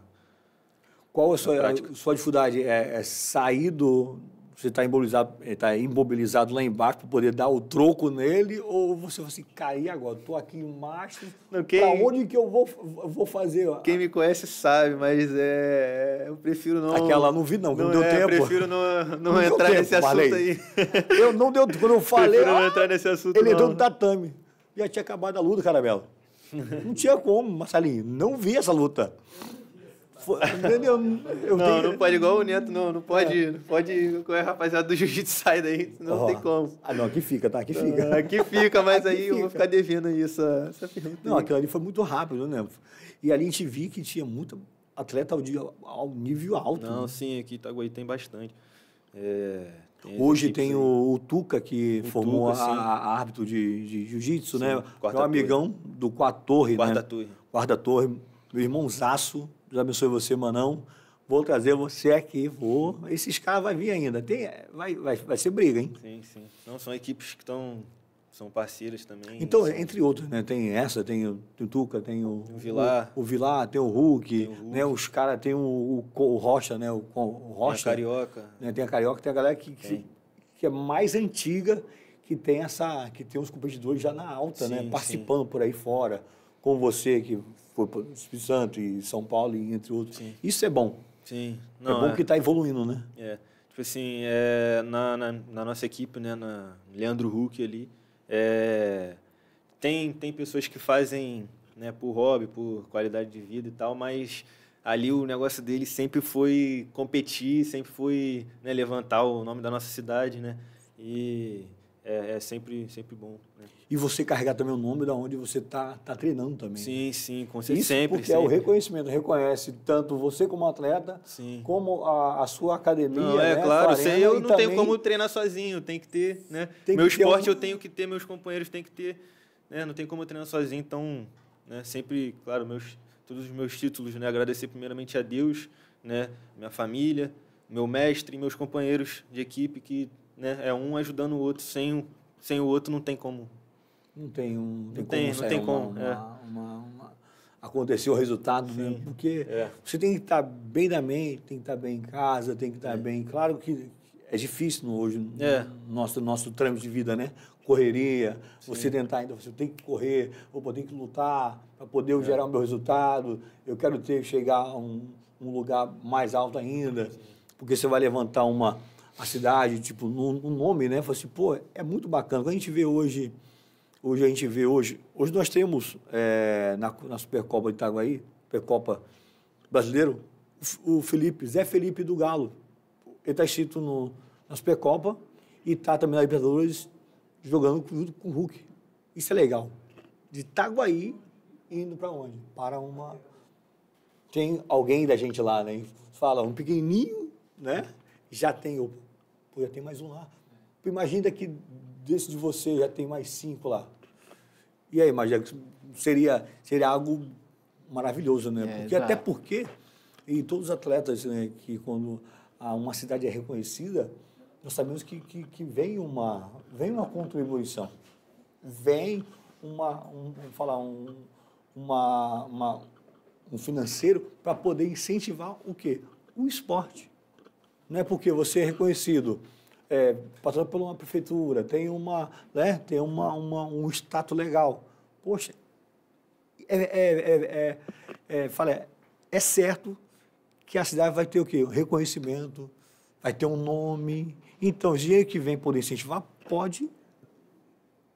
Qual a sua, a sua dificuldade? É, é sair do, você está imobilizado, eh, tá imobilizado lá embaixo para poder dar o troco nele, ou você vai assim, cair agora, estou aqui embaixo, para onde que eu vou, vou fazer? Ah, quem me conhece sabe, mas é, eu prefiro não... Aquela não vi não, não, não deu é, tempo. Eu prefiro não, não, não entrar tempo, nesse assunto falei. aí. Eu não deu quando eu falei, não ah, entrar nesse assunto ele entrou no tatame, já tinha acabado a luta, Caramelo. não tinha como, Marcelinho, não vi essa luta. Entendeu? Eu não, tenho... não pode igual o Neto, não. Não pode, é. não pode. Qual é a rapaziada do jiu-jitsu sai daí? Não oh. tem como. Ah, não, aqui fica, tá? Aqui fica. Ah, aqui fica, mas aqui aí fica. eu vou ficar devendo aí essa, pergunta. Não, aquilo ali foi muito rápido, né? E ali a gente viu que tinha muito atleta ao, dia, ao nível alto. Não, né? sim, aqui em Itaguaí tem bastante. É, tem Hoje tipo tem o, o, Tuca, que o formou Tuca, a, a, árbitro de, de jiu-jitsu, né? Quarta é um amigão do Quatorre, Guarda né? Torre. Guarda Torre, meu irmãozaço Deus abençoe você, Manão. Vou trazer você aqui, vou. Esses caras vão vir ainda. Tem, é, vai, vai, vai ser briga, hein? Sim, sim. Não, são equipes que estão são parceiras também. Então, são... entre outros, né? Tem essa, tem o, tem o tem o, o Vilar. O, o Vilar, tem o Hulk, tem o Hulk. né? Os caras, tem o, o, o, Rocha, né? O, o Rocha. Tem a Carioca. Né? Tem a Carioca, tem a galera que, que, que, é mais antiga, que tem essa, que tem os competidores já na alta, sim, né? Participando sim. por aí fora. Com você, que foi para o Espírito Santo e São Paulo, e entre outros. Sim. Isso é bom. Sim. É Não, é bom é... que está evoluindo, né? É. Tipo assim, é, na, na, na nossa equipe, né, na Leandro Huck ali, é, tem, tem pessoas que fazem né, por hobby, por qualidade de vida e tal, mas ali o negócio dele sempre foi competir, sempre foi né, levantar o nome da nossa cidade, né? E é, é sempre, sempre bom. Né? E você carregar também o nome da onde você está tá treinando também. Sim, né? sim, com certeza. Isso sempre, porque sempre. é o reconhecimento, reconhece tanto você como atleta, sim. como a, a sua academia. Não, é né? claro, eu não tenho como treinar sozinho, tem que ter, né? Tem Meu esporte ter eu tenho que ter, meus companheiros tem que ter, né? Não tem como eu treinar sozinho, então, né? Sempre, claro, meus todos os meus títulos, né? Agradecer primeiramente a Deus, né? Minha família, meu mestre, meus companheiros de equipe que né? É um ajudando o outro. Sem o, sem o outro não tem como. Não tem um. Não tem, não tem como. Não uma, é. Uma, uma, acontecer o resultado né? mesmo. Porque é. você tem que estar bem da mente, tem que estar bem em casa, tem que estar é. bem. Claro que é difícil hoje no né? é. nosso, nosso trâmite de vida, né? Correria, Sim. você tentar ainda, você tem que correr, ou tem que lutar para poder é. gerar o meu resultado. Eu quero ter chegar a um, um lugar mais alto ainda, Sim. porque você vai levantar uma a cidade, tipo, no, no nome, né? Falei assim, pô, é muito bacana. Quando a gente vê hoje, hoje a gente vê hoje, hoje nós temos é, na, na Supercopa de Itaguaí, Supercopa brasileiro, o Felipe, Zé Felipe do Galo. Ele está escrito no, na Supercopa e está também na Libertadores jogando junto com o Hulk. Isso é legal. De Itaguaí indo para onde? Para uma. Tem alguém da gente lá, né? Fala, um pequenininho, né? Já tem o Pô, já tem mais um lá. Pô, imagina que desse de você já tem mais cinco lá. E aí, mas seria, seria algo maravilhoso, né? É, porque, até porque, e todos os atletas, né, que quando uma cidade é reconhecida, nós sabemos que, que, que vem, uma, vem uma contribuição. Vem uma, um, vamos falar, um, uma, uma um financeiro para poder incentivar o quê? O esporte não é porque você é reconhecido, é, passou por uma prefeitura, tem uma, né, tem uma, uma um status legal. Poxa, é, é, é, é, é, é certo que a cidade vai ter o quê? Reconhecimento, vai ter um nome. Então, o dinheiro que vem por incentivar pode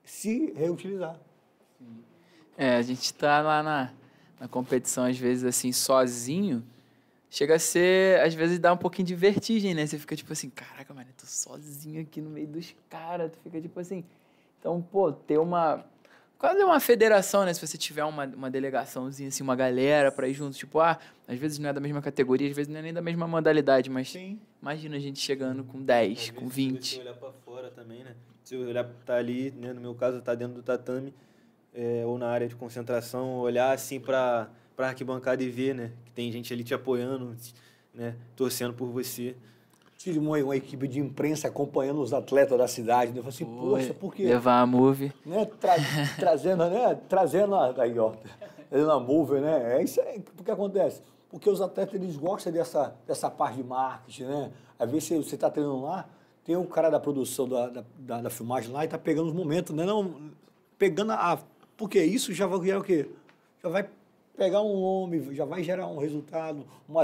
se reutilizar. É, a gente está lá na, na competição, às vezes, assim, sozinho chega a ser, às vezes dá um pouquinho de vertigem, né? Você fica tipo assim, caraca, mano, eu tô sozinho aqui no meio dos caras. Tu fica tipo assim. Então, pô, ter uma. Quase uma federação, né? Se você tiver uma, uma delegaçãozinha, assim, uma galera pra ir junto. Tipo, ah, às vezes não é da mesma categoria, às vezes não é nem da mesma modalidade, mas Sim. imagina a gente chegando com 10, às com vezes, 20. Se olhar pra fora também, né? Se eu olhar, tá ali, né? No meu caso, tá dentro do tatame, é, ou na área de concentração, olhar assim pra para arquibancada e ver, né? Que tem gente ali te apoiando, né? Torcendo por você. Tive uma, uma equipe de imprensa acompanhando os atletas da cidade. Né? Eu falei assim, poxa, por quê? Levar a move. Né? Tra, trazendo, né? Trazendo a, aí, ó, trazendo a move, né? É isso aí. O que acontece? Porque os atletas, eles gostam dessa, dessa parte de marketing, né? Às vezes você está treinando lá, tem um cara da produção da, da, da, da filmagem lá e tá pegando os momentos, né? Não, pegando a. Porque isso já vai o quê? Já vai pegar um homem já vai gerar um resultado, uma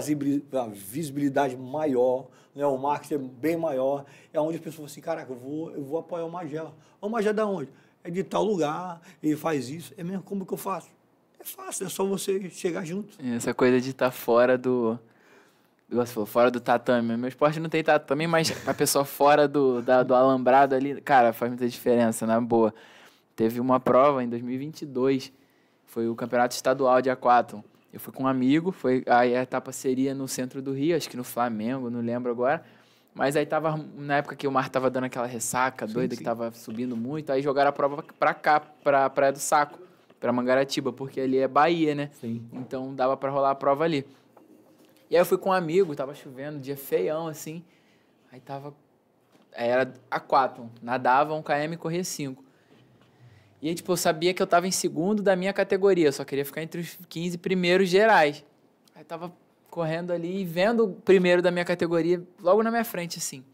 visibilidade maior, né? o marketing bem maior. É onde as pessoas falam assim, caraca, eu vou, eu vou apoiar o Magela. O Magela da onde? É de tal lugar, ele faz isso. É mesmo como que eu faço? É fácil, é só você chegar junto. É, essa coisa de estar tá fora do... Você falou, fora do tatame. Meu esporte não tem tatame, mas a pessoa fora do, da, do alambrado ali, cara, faz muita diferença, na boa. Teve uma prova em 2022 foi o campeonato estadual de aquátum. Eu fui com um amigo, foi aí a etapa seria no centro do Rio, acho que no Flamengo, não lembro agora. Mas aí tava na época que o mar tava dando aquela ressaca sim, doida sim. que tava subindo muito, aí jogaram a prova para cá, para Praia do Saco, para Mangaratiba, porque ali é Bahia, né? Sim. Então dava para rolar a prova ali. E aí eu fui com um amigo, tava chovendo, dia feião assim. Aí tava era 4, nadava um km e corria 5. E aí, tipo, eu sabia que eu tava em segundo da minha categoria, eu só queria ficar entre os 15 primeiros gerais. Aí tava correndo ali e vendo o primeiro da minha categoria logo na minha frente, assim.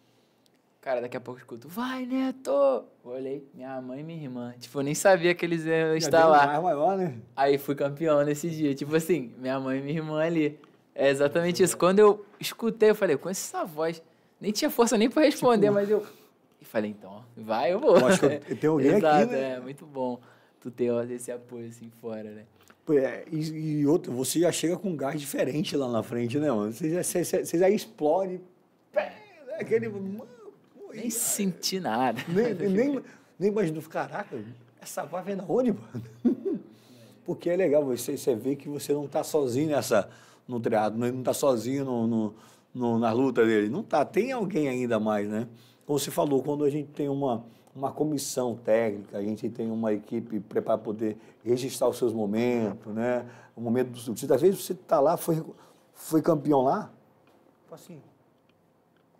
Cara, daqui a pouco eu escuto, vai, Neto! olhei, minha mãe e minha irmã. Tipo, eu nem sabia que eles iam estar lá. Maior, né? Aí fui campeão nesse dia. Tipo assim, minha mãe e minha irmã ali. É exatamente isso. É. Quando eu escutei, eu falei, com essa voz. Nem tinha força nem para tipo, responder, tipo... mas eu falei, então, vai, eu vou. Eu acho que tem alguém Exato, aqui, né? É, muito bom tu ter esse apoio assim fora, né? É, e, e, outro, você já chega com um gás diferente lá na frente, né, mano? Você já, já explode. Pé, né, aquele. Mano, nem senti nada. Nem, nem, nem imagino, caraca, essa vá vem da onde, mano? Porque é legal você, você que você não está sozinho nessa, no triado, não está sozinho no, no, no, na luta dele. Não tá, tem alguém ainda mais, né? como você falou, quando a gente tem uma, uma comissão técnica, a gente tem uma equipe para poder registrar os seus momentos, né? O momento do subsídio. Às vezes você está lá, foi, foi campeão lá, assim,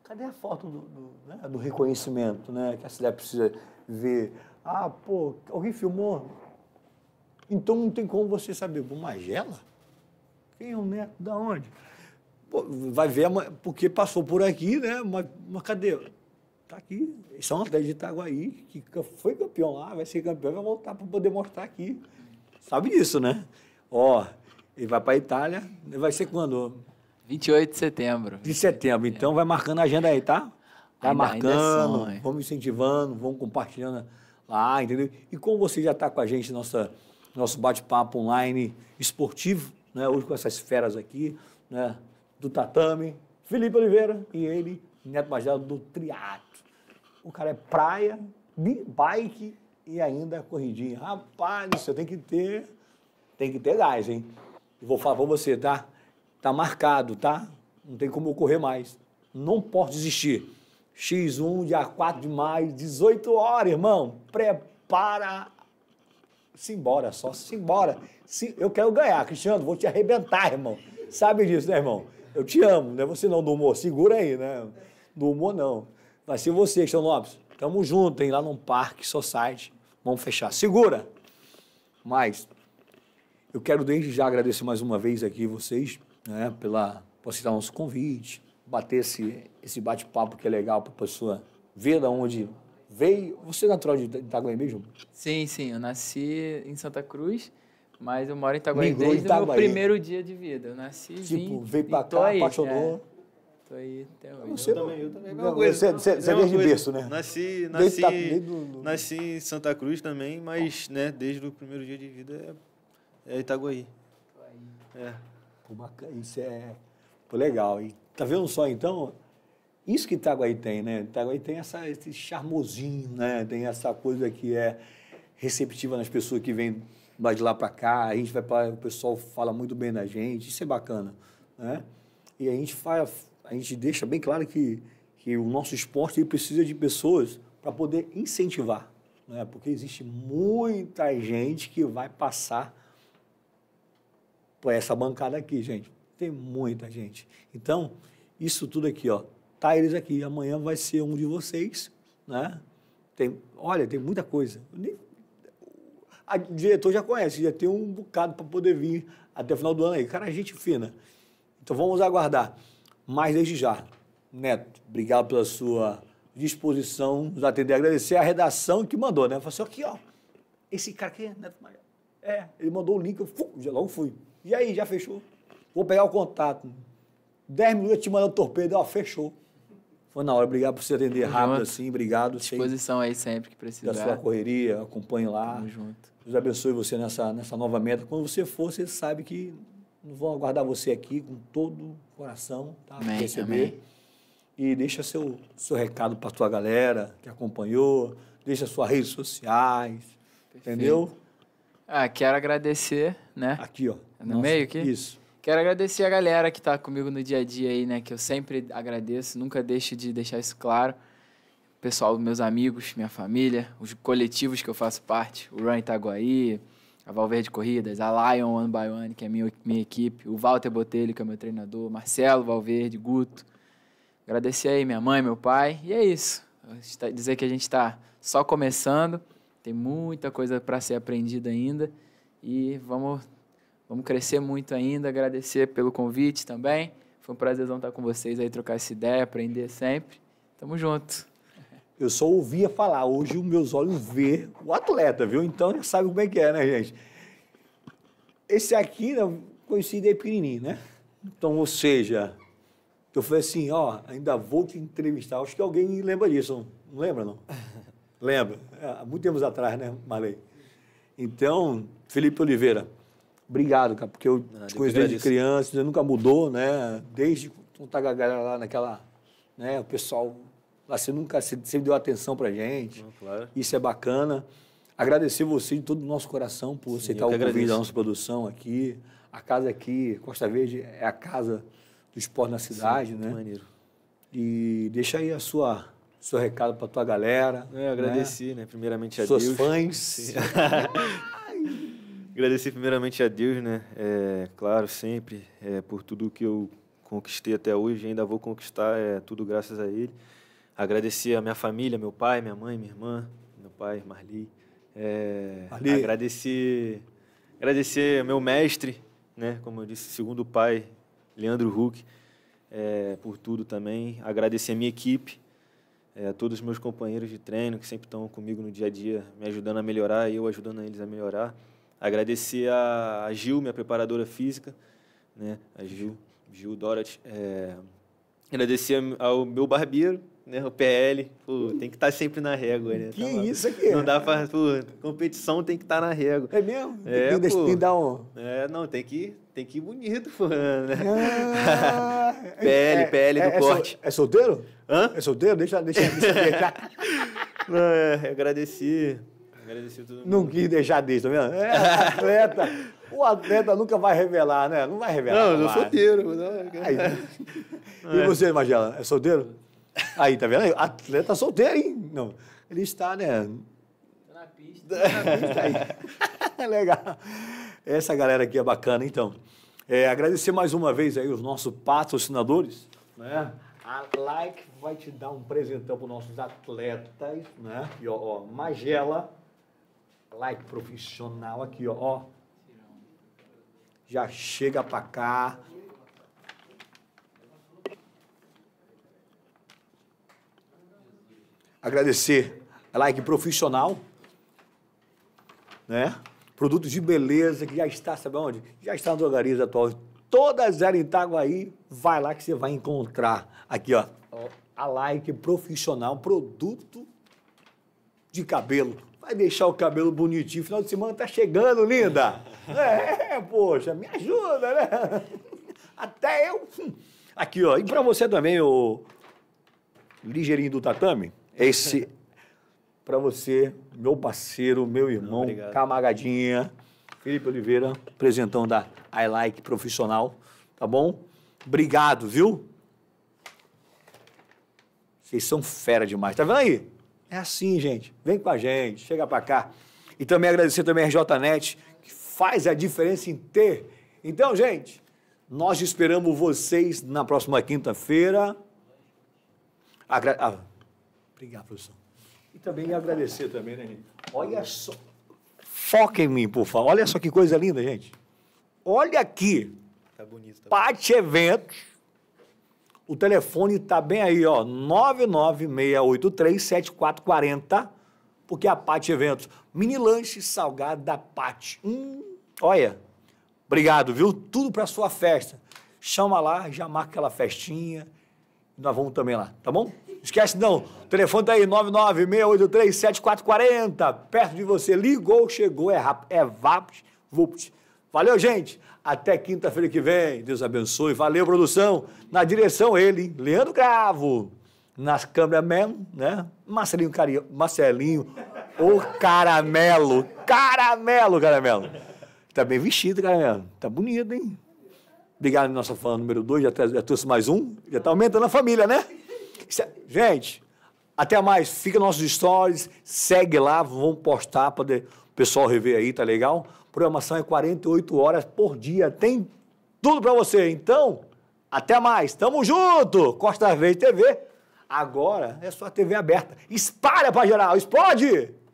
cadê a foto do, do, né, do reconhecimento, né? Que a cidade precisa ver. Ah, pô, alguém filmou? Então não tem como você saber. O Magela? Quem é o neto? Da onde? Pô, vai ver, porque passou por aqui, né? Mas, mas cadê? está aqui. São André de Itaguaí, que foi campeão lá, vai ser campeão, vai voltar para poder mostrar aqui. Sabe disso, né? Ó, ele vai para a Itália, vai ser quando? 28 de setembro. De setembro, então vai marcando a agenda aí, tá? Vai ainda, é marcando, ainda vamos incentivando, vamos compartilhando lá, entendeu? E como você já está com a gente, nossa, nosso bate-papo online esportivo, né? Hoje com essas feras aqui, né? Do tatame, Felipe Oliveira e ele, Neto Magelo, do Triat o cara é praia, bike e ainda corridinha. Rapaz, você tem que ter, tem que ter gás, hein? Eu vou falar pra você, tá? Tá marcado, tá? Não tem como correr mais. Não posso desistir. X1, dia 4 de maio, 18 horas, irmão. Prepara. Simbora, só simbora. Sim, eu quero ganhar, Cristiano. Vou te arrebentar, irmão. Sabe disso, né, irmão? Eu te amo, não é você não, do humor. Segura aí, né? Do humor, não. Vai ser você, Cristiano Lopes. Tamo junto, hein? Lá num parque, society. Vamos fechar. Segura! Mas eu quero desde já agradecer mais uma vez aqui vocês, né? Pela, por aceitar nosso convite, bater esse, esse bate-papo que é legal para a pessoa ver da onde veio. Você é natural de Itaguaí mesmo? Sim, sim. Eu nasci em Santa Cruz, mas eu moro em Itaguaí Migrou desde o meu primeiro dia de vida. Eu nasci Tipo, vim, veio para cá, apaixonou. É. Tô aí até hoje. Você, eu também, eu também. É não, coisa, você, é você desde é berço, né? Nasci, nasci, tá desde, do... nasci em Santa Cruz também, mas né, desde o primeiro dia de vida é, é Itaguaí. É. Pô, bacana, isso é pô, legal. E tá vendo só, então? Isso que Itaguaí tem, né? Itaguaí tem essa, esse charmosinho, né? Tem essa coisa que é receptiva nas pessoas que vêm de lá para cá. A gente vai para o pessoal fala muito bem da gente. Isso é bacana, né? E a gente faz, a gente deixa bem claro que, que o nosso esporte precisa de pessoas para poder incentivar, né? porque existe muita gente que vai passar por essa bancada aqui, gente. Tem muita gente. Então, isso tudo aqui, ó, tá eles aqui. Amanhã vai ser um de vocês, né? Tem, olha, tem muita coisa. o a diretor já conhece, já tem um bocado para poder vir até o final do ano aí. Cara, gente fina. Então vamos aguardar. Mas desde já, Neto, obrigado pela sua disposição, nos atender, agradecer a redação que mandou, né? Eu falei assim, aqui, ó, esse cara aqui, Neto Maia. É, ele mandou o link, eu fui, já logo fui. E aí, já fechou? Vou pegar o contato. Dez minutos eu te mandando torpedo, ó, fechou. Foi na hora, obrigado por você atender Tamo rápido junto. assim, obrigado. Disposição aí sempre que precisar. Da sua correria, acompanhe lá. Tamo junto. Deus abençoe você nessa, nessa nova meta. Quando você for, você sabe que vão aguardar você aqui com todo coração, tá? Amém, receber. Amém. E deixa seu, seu recado para tua galera que acompanhou, deixa suas redes sociais, Perfeito. entendeu? Ah, quero agradecer, né? Aqui, ó. É no Nossa, meio aqui? Isso. Quero agradecer a galera que está comigo no dia a dia aí, né? Que eu sempre agradeço, nunca deixo de deixar isso claro. Pessoal, meus amigos, minha família, os coletivos que eu faço parte, o Run Itaguaí, a Valverde Corridas, a Lion One by One, que é minha, minha equipe, o Walter Botelho, que é meu treinador, Marcelo Valverde, Guto. Agradecer aí minha mãe, meu pai. E é isso. Tá, dizer que a gente está só começando, tem muita coisa para ser aprendida ainda. E vamos, vamos crescer muito ainda. Agradecer pelo convite também. Foi um prazerzão estar com vocês aí, trocar essa ideia, aprender sempre. Tamo junto. Eu só ouvia falar. Hoje os meus olhos vê o atleta, viu? Então ele sabe como é que é, né, gente? Esse aqui, né, conheci desde pequenininho, né? Então, ou seja, eu falei assim, ó, ainda vou te entrevistar. Acho que alguém lembra disso. Não lembra, não? lembra. É, há é, muito atrás, né, Marley? Então, Felipe Oliveira, obrigado, cara, porque eu ah, te conheço desde criança, nunca mudou, né? Desde quando tá a galera lá naquela, né, o pessoal Lá você nunca sempre deu atenção pra gente. Não, claro. Isso é bacana. Agradecer você de todo o nosso coração por Sim, aceitar o convite da nossa produção aqui. A casa aqui, Costa Verde, é a casa do esporte na cidade, Sim, né? Maneiro. E deixa aí a sua seu recado para tua galera. É, eu né? agradeci, né? né? Primeiramente a Suas Deus. fãs. agradeci primeiramente a Deus, né? É, claro, sempre, é, por tudo que eu conquistei até hoje, ainda vou conquistar, é tudo graças a Ele. Agradecer a minha família, meu pai, minha mãe, minha irmã, meu pai, Marli. É, Marli. Agradecer, agradecer meu mestre, né? Como eu disse, segundo pai, Leandro Huck, é, por tudo também. Agradecer a minha equipe, é, a todos os meus companheiros de treino que sempre estão comigo no dia a dia, me ajudando a melhorar e eu ajudando eles a melhorar. Agradecer a, a Gil, minha preparadora física, né? A Gil, Gil Dorot. É, agradecer ao meu barbeiro, né? O PL, pô, tem que estar tá sempre na régua, né? Que tá isso aqui? Não dá pra. Pô, competição tem que estar tá na régua. É mesmo? É, tem, que, pô, tem que dar um. É, não, tem que, tem que ir bonito, pô. Né? Ah, PL, é, PL é, do é corte. É solteiro? Hã? É solteiro? Deixa, deixa, deixa não, é, agradeci. Agradeci todo mundo. Não quis deixar disso, tá vendo? É, atleta. O atleta nunca vai revelar, né? Não vai revelar. Não, eu sou solteiro. Não. Aí, e é. você, Magela, é solteiro? Aí, tá vendo? Atleta solteiro, hein? Não. Ele está, né? Na pista. Na pista aí. Legal. Essa galera aqui é bacana, então. É, agradecer mais uma vez aí os nossos patrocinadores, né? A Like vai te dar um presentão para os nossos atletas, né? E ó, ó, Magela, Like profissional aqui, ó. ó. Já chega para cá. agradecer a Like Profissional, né? Produtos de beleza que já está, sabe onde? Já está nas drogarias atuais. Todas elas em Itaguaí, vai lá que você vai encontrar. Aqui, ó, a Like Profissional, produto de cabelo. Vai deixar o cabelo bonitinho. Final de semana tá chegando, linda. É, poxa, me ajuda, né? Até eu. Hum. Aqui, ó. E para você também, o ligeirinho do tatame, esse para você, meu parceiro, meu irmão, Obrigado. camaradinha, Felipe Oliveira, apresentão da I Like Profissional, tá bom? Obrigado, viu? Vocês são fera demais, tá vendo aí? É assim, gente. Vem com a gente, chega para cá. E também agradecer também a RJNet, que faz a diferença em ter. Então, gente, nós esperamos vocês na próxima quinta-feira. Agra... Ah, Obrigado, professor. E também agradecer também, né, gente? Olha só. Foca em mim, por favor. Olha só que coisa linda, gente. Olha aqui. Tá bonito. Tá Pate Eventos. O telefone está bem aí, ó, 996837440, porque é a Pate Eventos. Mini lanche salgado da Pate. Hum, olha, obrigado, viu? Tudo para sua festa. Chama lá, já marca aquela festinha. Nós vamos também lá, tá bom? Esquece não. O telefone tá aí, 996837440. Perto de você. Ligou, chegou, é rápido. É VAPS, VUPS. Valeu, gente. Até quinta-feira que vem. Deus abençoe. Valeu, produção. Na direção ele, hein? Leandro Cravo. Nas câmeras mesmo, né? Marcelinho Cario... Marcelinho. O caramelo. Caramelo, caramelo. Tá bem vestido, caramelo. Tá bonito, hein? Obrigado, nossa fã número dois Já, já trouxe mais um. Já tá aumentando a família, né? Gente, até mais. Fica nossos stories, segue lá, vamos postar para o pessoal rever aí, tá legal? Programação é 48 horas por dia, tem tudo para você. Então, até mais. Tamo junto. Costa Verde TV. Agora é só TV aberta. Espalha para geral, explode!